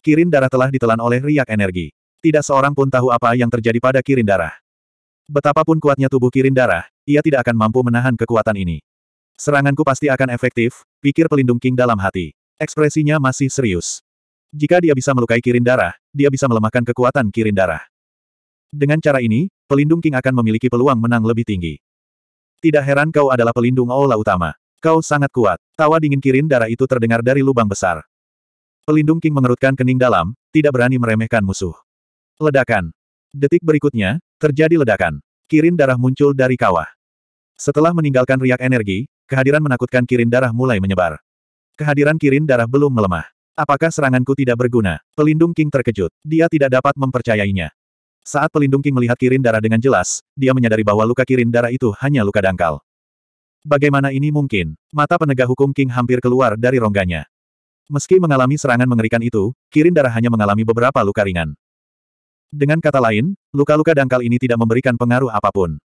Kirin darah telah ditelan oleh riak energi. Tidak seorang pun tahu apa yang terjadi pada kirin darah. Betapapun kuatnya tubuh kirin darah, ia tidak akan mampu menahan kekuatan ini. Seranganku pasti akan efektif, pikir pelindung King dalam hati. Ekspresinya masih serius. Jika dia bisa melukai kirin darah, dia bisa melemahkan kekuatan kirin darah. Dengan cara ini, pelindung King akan memiliki peluang menang lebih tinggi. Tidak heran kau adalah pelindung Aula utama. Kau sangat kuat. Tawa dingin kirin darah itu terdengar dari lubang besar. Pelindung King mengerutkan kening dalam, tidak berani meremehkan musuh. Ledakan. Detik berikutnya, terjadi ledakan. Kirin darah muncul dari kawah. Setelah meninggalkan riak energi, kehadiran menakutkan kirin darah mulai menyebar. Kehadiran kirin darah belum melemah. Apakah seranganku tidak berguna? Pelindung King terkejut. Dia tidak dapat mempercayainya. Saat pelindung King melihat kirin darah dengan jelas, dia menyadari bahwa luka kirin darah itu hanya luka dangkal. Bagaimana ini mungkin? Mata penegak hukum King hampir keluar dari rongganya. Meski mengalami serangan mengerikan itu, Kirin darah hanya mengalami beberapa luka ringan. Dengan kata lain, luka-luka dangkal ini tidak memberikan pengaruh apapun.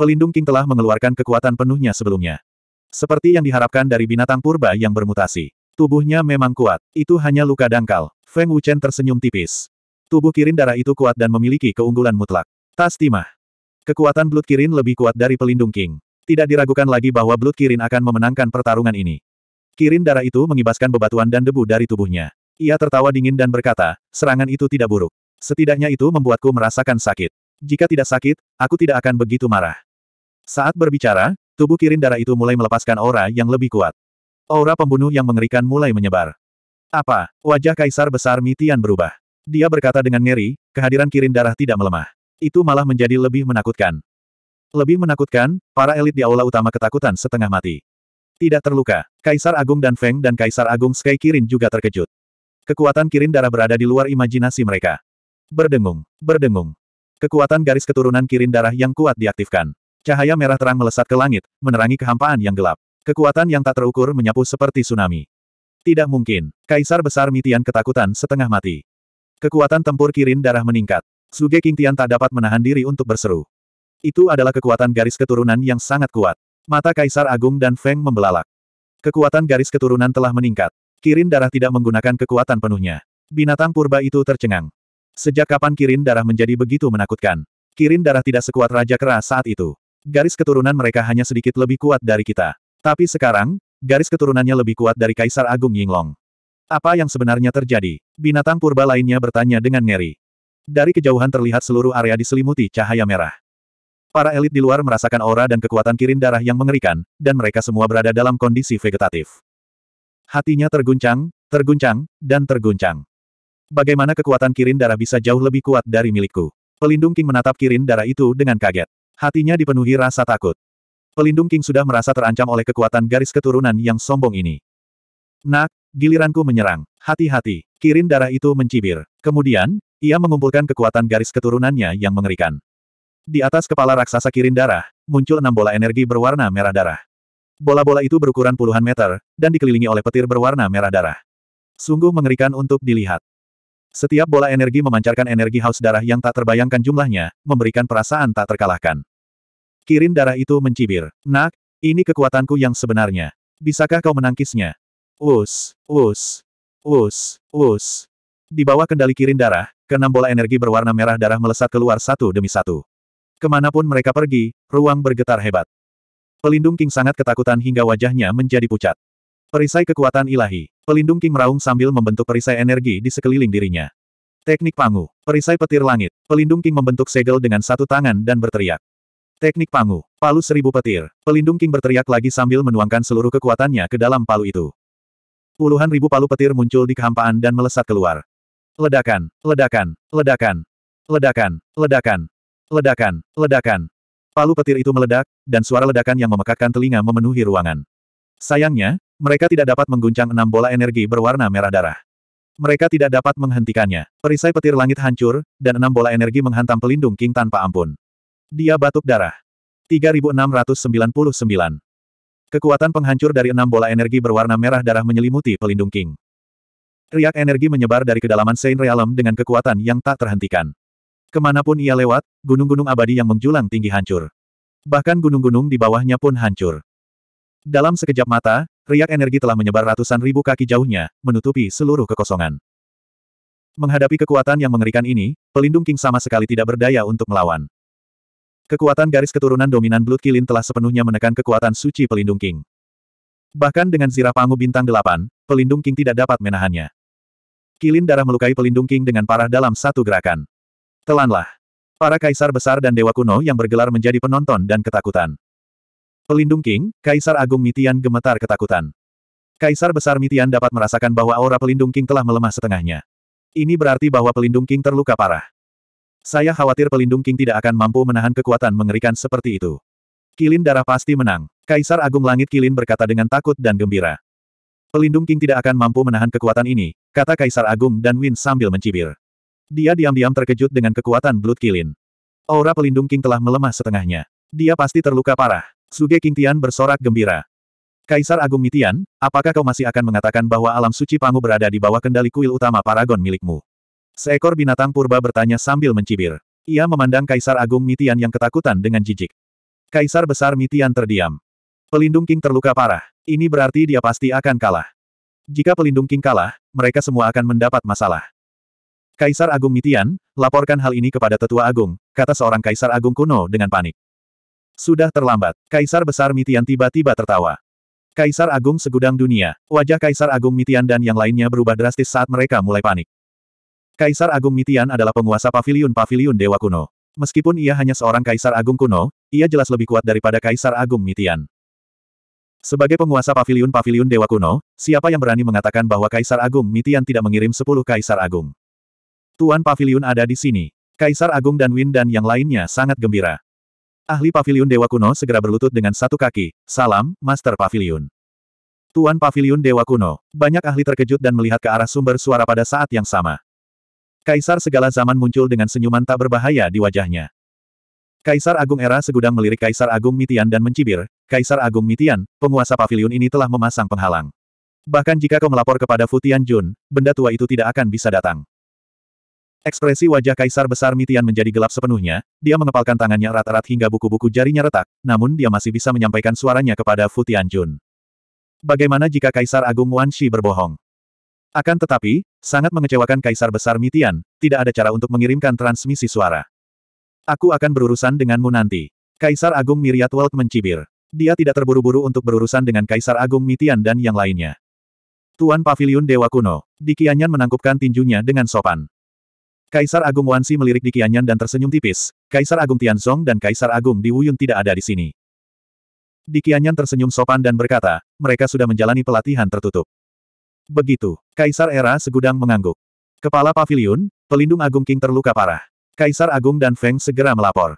Pelindung King telah mengeluarkan kekuatan penuhnya sebelumnya. Seperti yang diharapkan dari binatang purba yang bermutasi. Tubuhnya memang kuat, itu hanya luka dangkal. Feng Wuchen tersenyum tipis. Tubuh Kirin darah itu kuat dan memiliki keunggulan mutlak. Tas timah. Kekuatan Blood Kirin lebih kuat dari pelindung King. Tidak diragukan lagi bahwa Blood Kirin akan memenangkan pertarungan ini. Kirin darah itu mengibaskan bebatuan dan debu dari tubuhnya. Ia tertawa dingin dan berkata, serangan itu tidak buruk. Setidaknya itu membuatku merasakan sakit. Jika tidak sakit, aku tidak akan begitu marah. Saat berbicara, tubuh kirin darah itu mulai melepaskan aura yang lebih kuat. Aura pembunuh yang mengerikan mulai menyebar. Apa? Wajah Kaisar Besar Mitian berubah. Dia berkata dengan ngeri, kehadiran kirin darah tidak melemah. Itu malah menjadi lebih menakutkan. Lebih menakutkan, para elit di aula utama ketakutan setengah mati. Tidak terluka, Kaisar Agung dan Feng dan Kaisar Agung Sky Kirin juga terkejut. Kekuatan Kirin darah berada di luar imajinasi mereka. Berdengung, berdengung. Kekuatan garis keturunan Kirin darah yang kuat diaktifkan. Cahaya merah terang melesat ke langit, menerangi kehampaan yang gelap. Kekuatan yang tak terukur menyapu seperti tsunami. Tidak mungkin. Kaisar Besar Mitian ketakutan setengah mati. Kekuatan tempur Kirin darah meningkat. Suge King Tian tak dapat menahan diri untuk berseru. Itu adalah kekuatan garis keturunan yang sangat kuat. Mata Kaisar Agung dan Feng membelalak. Kekuatan garis keturunan telah meningkat. Kirin darah tidak menggunakan kekuatan penuhnya. Binatang purba itu tercengang. Sejak kapan kirin darah menjadi begitu menakutkan? Kirin darah tidak sekuat Raja Keras saat itu. Garis keturunan mereka hanya sedikit lebih kuat dari kita. Tapi sekarang, garis keturunannya lebih kuat dari Kaisar Agung Yinglong. Apa yang sebenarnya terjadi? Binatang purba lainnya bertanya dengan ngeri. Dari kejauhan terlihat seluruh area diselimuti cahaya merah. Para elit di luar merasakan aura dan kekuatan kirin darah yang mengerikan, dan mereka semua berada dalam kondisi vegetatif. Hatinya terguncang, terguncang, dan terguncang. Bagaimana kekuatan kirin darah bisa jauh lebih kuat dari milikku? Pelindung King menatap kirin darah itu dengan kaget. Hatinya dipenuhi rasa takut. Pelindung King sudah merasa terancam oleh kekuatan garis keturunan yang sombong ini. Nak, giliranku menyerang. Hati-hati, kirin darah itu mencibir. Kemudian, ia mengumpulkan kekuatan garis keturunannya yang mengerikan. Di atas kepala raksasa Kirin Darah, muncul enam bola energi berwarna merah darah. Bola-bola itu berukuran puluhan meter, dan dikelilingi oleh petir berwarna merah darah. Sungguh mengerikan untuk dilihat. Setiap bola energi memancarkan energi haus darah yang tak terbayangkan jumlahnya, memberikan perasaan tak terkalahkan. Kirin darah itu mencibir. Nak, ini kekuatanku yang sebenarnya. Bisakah kau menangkisnya? Us, us, us, us. Di bawah kendali kirin darah, keenam bola energi berwarna merah darah melesat keluar satu demi satu. Kemanapun mereka pergi, ruang bergetar hebat. Pelindung King sangat ketakutan hingga wajahnya menjadi pucat. Perisai kekuatan ilahi. Pelindung King meraung sambil membentuk perisai energi di sekeliling dirinya. Teknik pangu. Perisai petir langit. Pelindung King membentuk segel dengan satu tangan dan berteriak. Teknik pangu. Palu seribu petir. Pelindung King berteriak lagi sambil menuangkan seluruh kekuatannya ke dalam palu itu. Puluhan ribu palu petir muncul di kehampaan dan melesat keluar. Ledakan, ledakan, ledakan, ledakan, ledakan. Ledakan, ledakan. Palu petir itu meledak, dan suara ledakan yang memekakkan telinga memenuhi ruangan. Sayangnya, mereka tidak dapat mengguncang enam bola energi berwarna merah darah. Mereka tidak dapat menghentikannya. Perisai petir langit hancur, dan enam bola energi menghantam pelindung King tanpa ampun. Dia batuk darah. 3699. Kekuatan penghancur dari enam bola energi berwarna merah darah menyelimuti pelindung King. Riak energi menyebar dari kedalaman Saint Realm dengan kekuatan yang tak terhentikan. Kemanapun ia lewat, gunung-gunung abadi yang menjulang tinggi hancur. Bahkan gunung-gunung di bawahnya pun hancur. Dalam sekejap mata, riak energi telah menyebar ratusan ribu kaki jauhnya, menutupi seluruh kekosongan. Menghadapi kekuatan yang mengerikan ini, pelindung King sama sekali tidak berdaya untuk melawan. Kekuatan garis keturunan dominan Blood Kilin telah sepenuhnya menekan kekuatan suci pelindung King. Bahkan dengan zirah pangu bintang delapan, pelindung King tidak dapat menahannya. Kilin darah melukai pelindung King dengan parah dalam satu gerakan. Telanlah. Para kaisar besar dan dewa kuno yang bergelar menjadi penonton dan ketakutan. Pelindung King, Kaisar Agung Mitian gemetar ketakutan. Kaisar Besar Mitian dapat merasakan bahwa aura pelindung King telah melemah setengahnya. Ini berarti bahwa pelindung King terluka parah. Saya khawatir pelindung King tidak akan mampu menahan kekuatan mengerikan seperti itu. Kilin darah pasti menang. Kaisar Agung Langit Kilin berkata dengan takut dan gembira. Pelindung King tidak akan mampu menahan kekuatan ini, kata Kaisar Agung dan Win sambil mencibir. Dia diam-diam terkejut dengan kekuatan Blood Kilin. Aura pelindung King telah melemah setengahnya. Dia pasti terluka parah. Suge King Tian bersorak gembira. Kaisar Agung Mitian, apakah kau masih akan mengatakan bahwa alam suci Pangu berada di bawah kendali kuil utama Paragon milikmu? Seekor binatang purba bertanya sambil mencibir. Ia memandang Kaisar Agung Mitian yang ketakutan dengan jijik. Kaisar Besar Mitian terdiam. Pelindung King terluka parah. Ini berarti dia pasti akan kalah. Jika pelindung King kalah, mereka semua akan mendapat masalah. Kaisar Agung Mitian, laporkan hal ini kepada Tetua Agung, kata seorang Kaisar Agung kuno dengan panik. Sudah terlambat, Kaisar Besar Mitian tiba-tiba tertawa. Kaisar Agung segudang dunia, wajah Kaisar Agung Mitian dan yang lainnya berubah drastis saat mereka mulai panik. Kaisar Agung Mitian adalah penguasa pavilion-pavilion Dewa Kuno. Meskipun ia hanya seorang Kaisar Agung kuno, ia jelas lebih kuat daripada Kaisar Agung Mitian. Sebagai penguasa pavilion-pavilion Dewa Kuno, siapa yang berani mengatakan bahwa Kaisar Agung Mitian tidak mengirim sepuluh Kaisar Agung? Tuan Pavilion ada di sini. Kaisar Agung dan Win dan yang lainnya sangat gembira. Ahli Pavilion Dewa Kuno segera berlutut dengan satu kaki. Salam, Master Pavilion. Tuan Pavilion Dewa Kuno. Banyak ahli terkejut dan melihat ke arah sumber suara pada saat yang sama. Kaisar segala zaman muncul dengan senyuman tak berbahaya di wajahnya. Kaisar Agung Era segudang melirik Kaisar Agung Mitian dan mencibir, Kaisar Agung Mitian, penguasa pavilion ini telah memasang penghalang. Bahkan jika kau melapor kepada Futian Jun, benda tua itu tidak akan bisa datang. Ekspresi wajah Kaisar Besar Mitian menjadi gelap sepenuhnya, dia mengepalkan tangannya erat-erat hingga buku-buku jarinya retak, namun dia masih bisa menyampaikan suaranya kepada Fu Tianjun. Bagaimana jika Kaisar Agung Wan Shi berbohong? Akan tetapi, sangat mengecewakan Kaisar Besar Mitian, tidak ada cara untuk mengirimkan transmisi suara. Aku akan berurusan denganmu nanti. Kaisar Agung Miriat Walt mencibir. Dia tidak terburu-buru untuk berurusan dengan Kaisar Agung Mitian dan yang lainnya. Tuan Pavilion Dewa Kuno, Dikianyan menangkupkan tinjunya dengan sopan. Kaisar Agung Wansi melirik di Qianyan dan tersenyum tipis, Kaisar Agung Tianzong dan Kaisar Agung di Wuyun tidak ada di sini. Di Qianyan tersenyum sopan dan berkata, mereka sudah menjalani pelatihan tertutup. Begitu, Kaisar Era Segudang mengangguk. Kepala Paviliun, pelindung Agung King terluka parah. Kaisar Agung dan Feng segera melapor.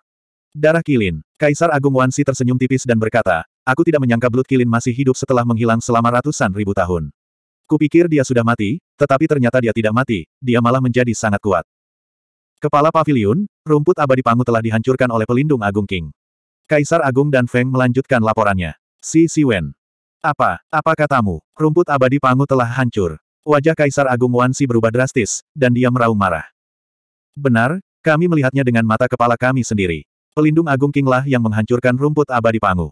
Darah Kilin, Kaisar Agung Wansi tersenyum tipis dan berkata, aku tidak menyangka Blood Kilin masih hidup setelah menghilang selama ratusan ribu tahun. Kupikir dia sudah mati, tetapi ternyata dia tidak mati, dia malah menjadi sangat kuat. Kepala pavilion, rumput abadi Pangu telah dihancurkan oleh pelindung Agung King. Kaisar Agung dan Feng melanjutkan laporannya. Si Wen. Apa, apa katamu? Rumput abadi Pangu telah hancur. Wajah Kaisar Agung Wan Si berubah drastis, dan dia meraung marah. Benar, kami melihatnya dengan mata kepala kami sendiri. Pelindung Agung Kinglah yang menghancurkan rumput abadi Pangu.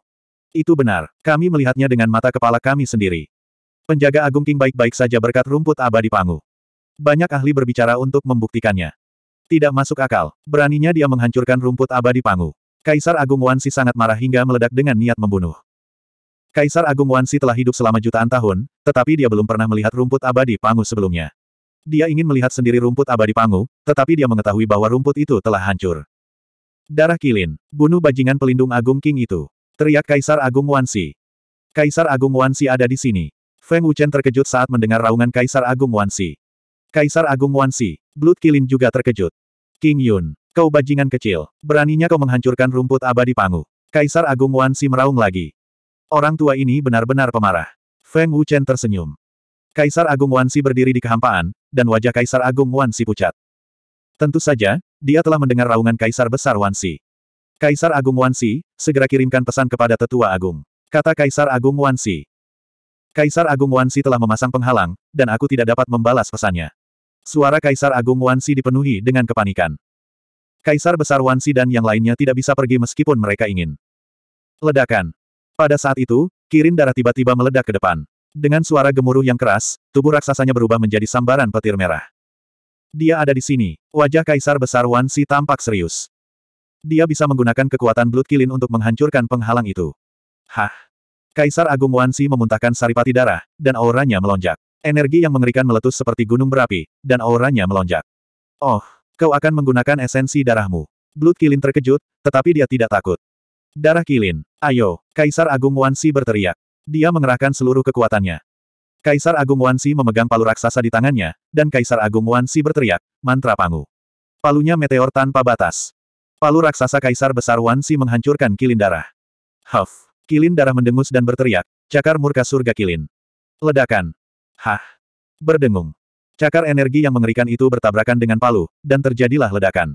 Itu benar, kami melihatnya dengan mata kepala kami sendiri. Penjaga Agung King baik-baik saja berkat rumput abadi Pangu. Banyak ahli berbicara untuk membuktikannya. Tidak masuk akal. Beraninya dia menghancurkan rumput abadi Pangu. Kaisar Agung Wansi sangat marah hingga meledak dengan niat membunuh. Kaisar Agung Wansi telah hidup selama jutaan tahun, tetapi dia belum pernah melihat rumput abadi Pangu sebelumnya. Dia ingin melihat sendiri rumput abadi Pangu, tetapi dia mengetahui bahwa rumput itu telah hancur. Darah Kilin, bunuh bajingan pelindung Agung King itu. Teriak Kaisar Agung Wansi. Kaisar Agung Wansi ada di sini. Feng Wuchen terkejut saat mendengar raungan Kaisar Agung Wansi. Kaisar Agung Wansi, Blood Kilin juga terkejut. King Yun, kau bajingan kecil, beraninya kau menghancurkan rumput abadi Pangu. Kaisar Agung Wansi meraung lagi. Orang tua ini benar-benar pemarah. Feng Wuchen tersenyum. Kaisar Agung Wansi berdiri di kehampaan, dan wajah Kaisar Agung Wansi pucat. Tentu saja, dia telah mendengar raungan Kaisar Besar Wansi. Kaisar Agung Wansi, segera kirimkan pesan kepada Tetua Agung. Kata Kaisar Agung Wansi. Kaisar Agung Wansi telah memasang penghalang, dan aku tidak dapat membalas pesannya. Suara Kaisar Agung Wansi dipenuhi dengan kepanikan. Kaisar Besar Wansi dan yang lainnya tidak bisa pergi meskipun mereka ingin. Ledakan. Pada saat itu, kirin darah tiba-tiba meledak ke depan. Dengan suara gemuruh yang keras, tubuh raksasanya berubah menjadi sambaran petir merah. Dia ada di sini. Wajah Kaisar Besar Wansi tampak serius. Dia bisa menggunakan kekuatan Blood Kilin untuk menghancurkan penghalang itu. Hah! Kaisar Agung Wansi memuntahkan saripati darah, dan auranya melonjak. Energi yang mengerikan meletus seperti gunung berapi, dan auranya melonjak. Oh, kau akan menggunakan esensi darahmu. Blood Kilin terkejut, tetapi dia tidak takut. Darah Kilin, ayo, Kaisar Agung Wansi berteriak. Dia mengerahkan seluruh kekuatannya. Kaisar Agung Wansi memegang palu raksasa di tangannya, dan Kaisar Agung Wansi berteriak, mantra pangu. Palunya meteor tanpa batas. Palu raksasa Kaisar Besar Wansi menghancurkan kilin darah. Huff! Kilin darah mendengus dan berteriak, cakar murka surga kilin. Ledakan, Hah! Berdengung. Cakar energi yang mengerikan itu bertabrakan dengan palu, dan terjadilah ledakan.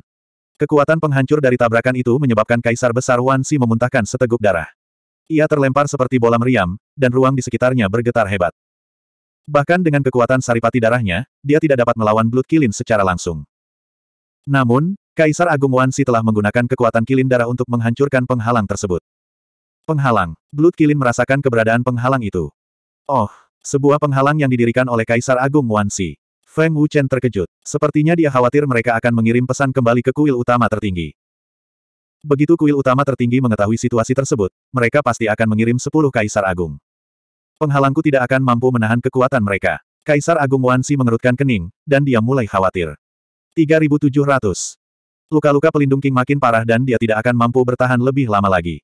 Kekuatan penghancur dari tabrakan itu menyebabkan Kaisar Besar Wan Si memuntahkan seteguk darah. Ia terlempar seperti bola meriam, dan ruang di sekitarnya bergetar hebat. Bahkan dengan kekuatan saripati darahnya, dia tidak dapat melawan Blood Kilin secara langsung. Namun, Kaisar Agung Wan Si telah menggunakan kekuatan kilin darah untuk menghancurkan penghalang tersebut. Penghalang, Blood Kilin merasakan keberadaan penghalang itu. Oh, sebuah penghalang yang didirikan oleh Kaisar Agung Wanxi. Feng Wuchen terkejut. Sepertinya dia khawatir mereka akan mengirim pesan kembali ke kuil utama tertinggi. Begitu kuil utama tertinggi mengetahui situasi tersebut, mereka pasti akan mengirim sepuluh Kaisar Agung. Penghalangku tidak akan mampu menahan kekuatan mereka. Kaisar Agung Wanxi mengerutkan kening, dan dia mulai khawatir. 3700. Luka-luka pelindung King makin parah dan dia tidak akan mampu bertahan lebih lama lagi.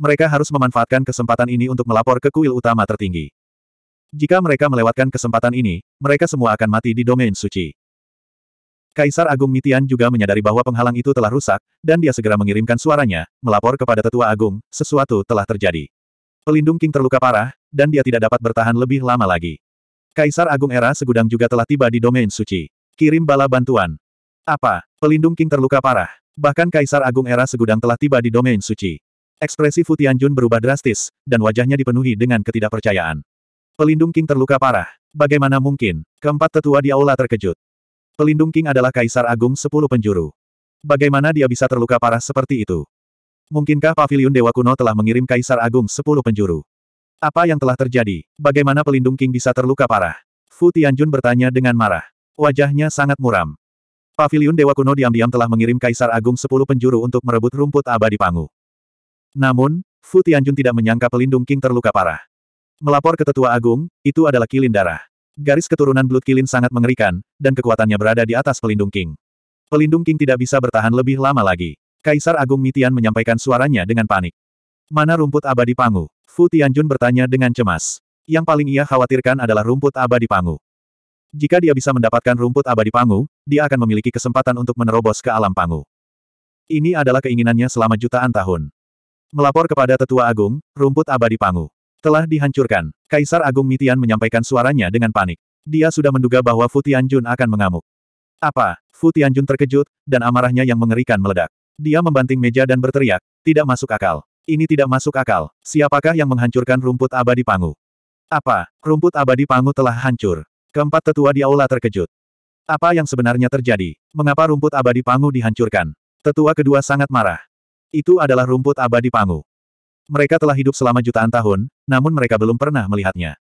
Mereka harus memanfaatkan kesempatan ini untuk melapor ke kuil utama tertinggi. Jika mereka melewatkan kesempatan ini, mereka semua akan mati di domain suci. Kaisar Agung Mitian juga menyadari bahwa penghalang itu telah rusak, dan dia segera mengirimkan suaranya, melapor kepada Tetua Agung, sesuatu telah terjadi. Pelindung King terluka parah, dan dia tidak dapat bertahan lebih lama lagi. Kaisar Agung Era Segudang juga telah tiba di domain suci. Kirim bala bantuan. Apa? Pelindung King terluka parah. Bahkan Kaisar Agung Era Segudang telah tiba di domain suci. Ekspresi Futianjun berubah drastis, dan wajahnya dipenuhi dengan ketidakpercayaan. Pelindung King terluka parah. Bagaimana mungkin? Keempat tetua di aula terkejut. Pelindung King adalah Kaisar Agung Sepuluh Penjuru. Bagaimana dia bisa terluka parah seperti itu? Mungkinkah Paviliun Dewa Kuno telah mengirim Kaisar Agung Sepuluh Penjuru? Apa yang telah terjadi? Bagaimana Pelindung King bisa terluka parah? Fu Tianjun bertanya dengan marah. Wajahnya sangat muram. Paviliun Dewa Kuno diam-diam telah mengirim Kaisar Agung Sepuluh Penjuru untuk merebut rumput abadi Pangu. Namun, Fu Tianjun tidak menyangka pelindung King terluka parah. Melapor ke tetua agung, itu adalah kilin darah. Garis keturunan Blood Kilin sangat mengerikan, dan kekuatannya berada di atas pelindung King. Pelindung King tidak bisa bertahan lebih lama lagi. Kaisar Agung Mitian menyampaikan suaranya dengan panik. Mana rumput abadi pangu? Fu Tianjun bertanya dengan cemas. Yang paling ia khawatirkan adalah rumput abadi pangu. Jika dia bisa mendapatkan rumput abadi pangu, dia akan memiliki kesempatan untuk menerobos ke alam pangu. Ini adalah keinginannya selama jutaan tahun. Melapor kepada Tetua Agung, rumput abadi pangu. Telah dihancurkan. Kaisar Agung Mitian menyampaikan suaranya dengan panik. Dia sudah menduga bahwa Fu Tianjun akan mengamuk. Apa? Fu Tianjun terkejut, dan amarahnya yang mengerikan meledak. Dia membanting meja dan berteriak, tidak masuk akal. Ini tidak masuk akal. Siapakah yang menghancurkan rumput abadi Pangu? Apa? Rumput abadi Pangu telah hancur. Keempat tetua di aula terkejut. Apa yang sebenarnya terjadi? Mengapa rumput abadi Pangu dihancurkan? Tetua kedua sangat marah. Itu adalah rumput abadi Pangu. Mereka telah hidup selama jutaan tahun, namun mereka belum pernah melihatnya.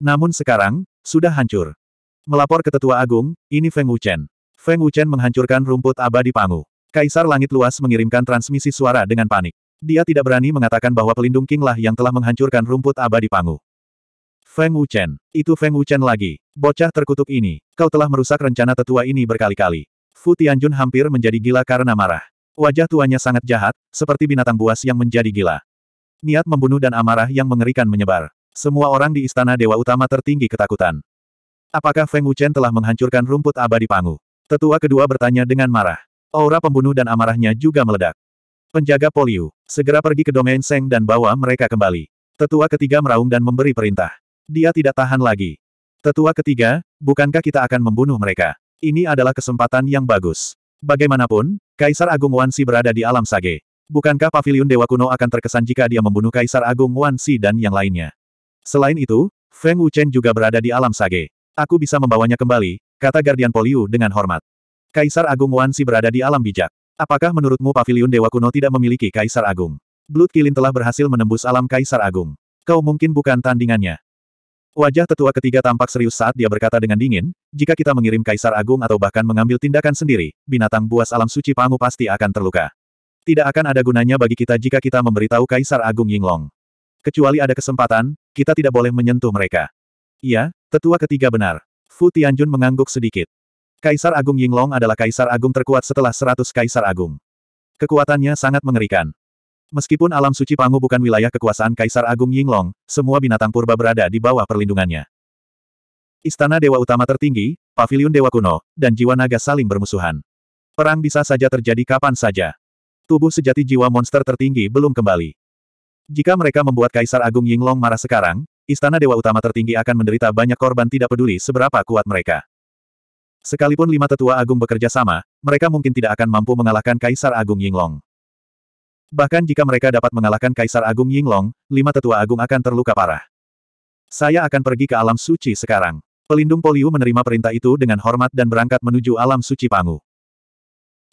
Namun sekarang, sudah hancur. Melapor ke Tetua Agung, ini Feng Wuchen. Feng Wuchen menghancurkan rumput abadi Pangu. Kaisar Langit Luas mengirimkan transmisi suara dengan panik. Dia tidak berani mengatakan bahwa pelindung Kinglah yang telah menghancurkan rumput abadi Pangu. Feng Wuchen, itu Feng Wuchen lagi. Bocah terkutuk ini, kau telah merusak rencana tetua ini berkali-kali. Fu Tianjun hampir menjadi gila karena marah. Wajah tuanya sangat jahat, seperti binatang buas yang menjadi gila. Niat membunuh dan amarah yang mengerikan menyebar. Semua orang di istana dewa utama tertinggi ketakutan. Apakah Feng Wuchen telah menghancurkan rumput abadi Pangu? Tetua kedua bertanya dengan marah. Aura pembunuh dan amarahnya juga meledak. Penjaga Poliu, segera pergi ke domain Seng dan bawa mereka kembali. Tetua ketiga meraung dan memberi perintah. Dia tidak tahan lagi. Tetua ketiga, bukankah kita akan membunuh mereka? Ini adalah kesempatan yang bagus. Bagaimanapun, Kaisar Agung Wansi berada di alam sage. Bukankah pavilion Dewa Kuno akan terkesan jika dia membunuh Kaisar Agung Wan Si dan yang lainnya? Selain itu, Feng Wuchen juga berada di alam sage. Aku bisa membawanya kembali, kata Guardian Poliu dengan hormat. Kaisar Agung Wan Si berada di alam bijak. Apakah menurutmu pavilion Dewa Kuno tidak memiliki Kaisar Agung? Blood Kilin telah berhasil menembus alam Kaisar Agung. Kau mungkin bukan tandingannya. Wajah tetua ketiga tampak serius saat dia berkata dengan dingin, jika kita mengirim Kaisar Agung atau bahkan mengambil tindakan sendiri, binatang buas alam suci Pangu pasti akan terluka. Tidak akan ada gunanya bagi kita jika kita memberitahu Kaisar Agung Yinglong. Kecuali ada kesempatan, kita tidak boleh menyentuh mereka. Iya, tetua ketiga benar. Fu Tianjun mengangguk sedikit. Kaisar Agung Yinglong adalah Kaisar Agung terkuat setelah 100 Kaisar Agung. Kekuatannya sangat mengerikan. Meskipun alam suci Pangu bukan wilayah kekuasaan Kaisar Agung Yinglong, semua binatang purba berada di bawah perlindungannya. Istana Dewa Utama tertinggi, Paviliun Dewa Kuno, dan Jiwa Naga saling bermusuhan. Perang bisa saja terjadi kapan saja. Tubuh sejati jiwa monster tertinggi belum kembali. Jika mereka membuat Kaisar Agung Yinglong marah sekarang, Istana Dewa Utama tertinggi akan menderita banyak korban tidak peduli seberapa kuat mereka. Sekalipun lima tetua agung bekerja sama, mereka mungkin tidak akan mampu mengalahkan Kaisar Agung Yinglong. Bahkan jika mereka dapat mengalahkan Kaisar Agung Yinglong, lima tetua agung akan terluka parah. Saya akan pergi ke alam suci sekarang. Pelindung Poliu menerima perintah itu dengan hormat dan berangkat menuju alam suci Pangu.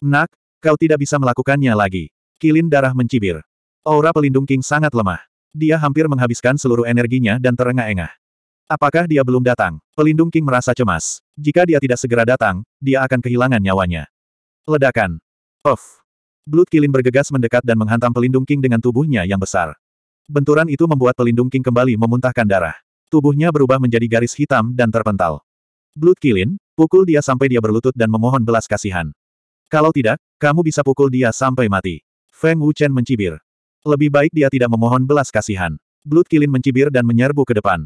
Nak, Kau tidak bisa melakukannya lagi. Kilin darah mencibir. Aura pelindung King sangat lemah. Dia hampir menghabiskan seluruh energinya dan terengah-engah. Apakah dia belum datang? Pelindung King merasa cemas. Jika dia tidak segera datang, dia akan kehilangan nyawanya. Ledakan. Of. Blood Kilin bergegas mendekat dan menghantam pelindung King dengan tubuhnya yang besar. Benturan itu membuat pelindung King kembali memuntahkan darah. Tubuhnya berubah menjadi garis hitam dan terpental. Blood Kilin, pukul dia sampai dia berlutut dan memohon belas kasihan. Kalau tidak, kamu bisa pukul dia sampai mati. Feng Wuchen mencibir. Lebih baik dia tidak memohon belas kasihan. Blood Kilin mencibir dan menyerbu ke depan.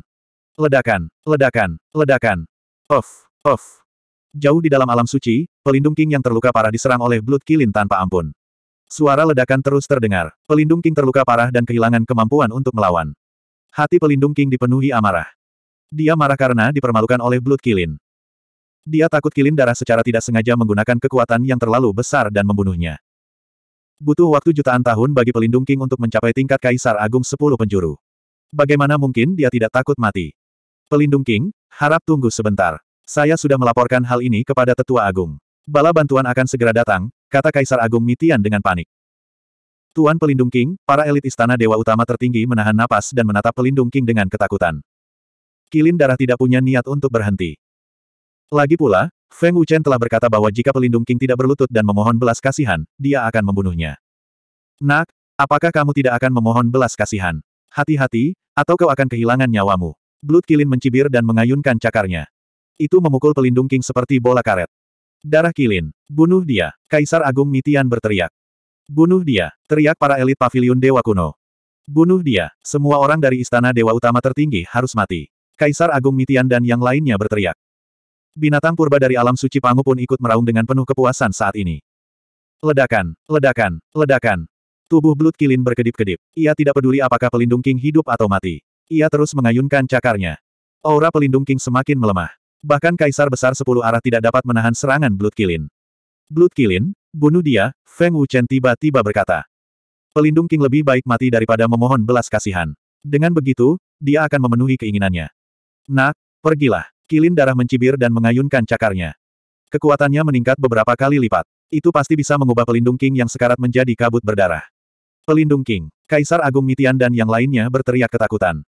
Ledakan, ledakan, ledakan. Off, off. Jauh di dalam alam suci, pelindung King yang terluka parah diserang oleh Blood Kilin tanpa ampun. Suara ledakan terus terdengar. Pelindung King terluka parah dan kehilangan kemampuan untuk melawan. Hati pelindung King dipenuhi amarah. Dia marah karena dipermalukan oleh Blood Kilin. Dia takut kilin darah secara tidak sengaja menggunakan kekuatan yang terlalu besar dan membunuhnya. Butuh waktu jutaan tahun bagi pelindung King untuk mencapai tingkat Kaisar Agung sepuluh penjuru. Bagaimana mungkin dia tidak takut mati? Pelindung King, harap tunggu sebentar. Saya sudah melaporkan hal ini kepada Tetua Agung. Bala bantuan akan segera datang, kata Kaisar Agung Mitian dengan panik. Tuan Pelindung King, para elit istana dewa utama tertinggi menahan napas dan menatap Pelindung King dengan ketakutan. Kilin darah tidak punya niat untuk berhenti. Lagi pula, Feng Wuchen telah berkata bahwa jika pelindung King tidak berlutut dan memohon belas kasihan, dia akan membunuhnya. Nak, apakah kamu tidak akan memohon belas kasihan? Hati-hati, atau kau akan kehilangan nyawamu. Blood Kilin mencibir dan mengayunkan cakarnya. Itu memukul pelindung King seperti bola karet. Darah Kilin. Bunuh dia. Kaisar Agung Mitian berteriak. Bunuh dia. Teriak para elit pavilion Dewa Kuno. Bunuh dia. Semua orang dari istana Dewa Utama tertinggi harus mati. Kaisar Agung Mitian dan yang lainnya berteriak. Binatang purba dari alam suci Pangu pun ikut meraung dengan penuh kepuasan saat ini. Ledakan, ledakan, ledakan. Tubuh Blood Kilin berkedip-kedip. Ia tidak peduli apakah pelindung King hidup atau mati. Ia terus mengayunkan cakarnya. Aura pelindung King semakin melemah. Bahkan Kaisar Besar Sepuluh Arah tidak dapat menahan serangan Blood Kilin. Blood Kilin, bunuh dia, Feng Wuchen tiba-tiba berkata. Pelindung King lebih baik mati daripada memohon belas kasihan. Dengan begitu, dia akan memenuhi keinginannya. Nak, pergilah. Kilin darah mencibir dan mengayunkan cakarnya. Kekuatannya meningkat beberapa kali lipat. Itu pasti bisa mengubah pelindung King yang sekarat menjadi kabut berdarah. Pelindung King, Kaisar Agung Mitian dan yang lainnya berteriak ketakutan.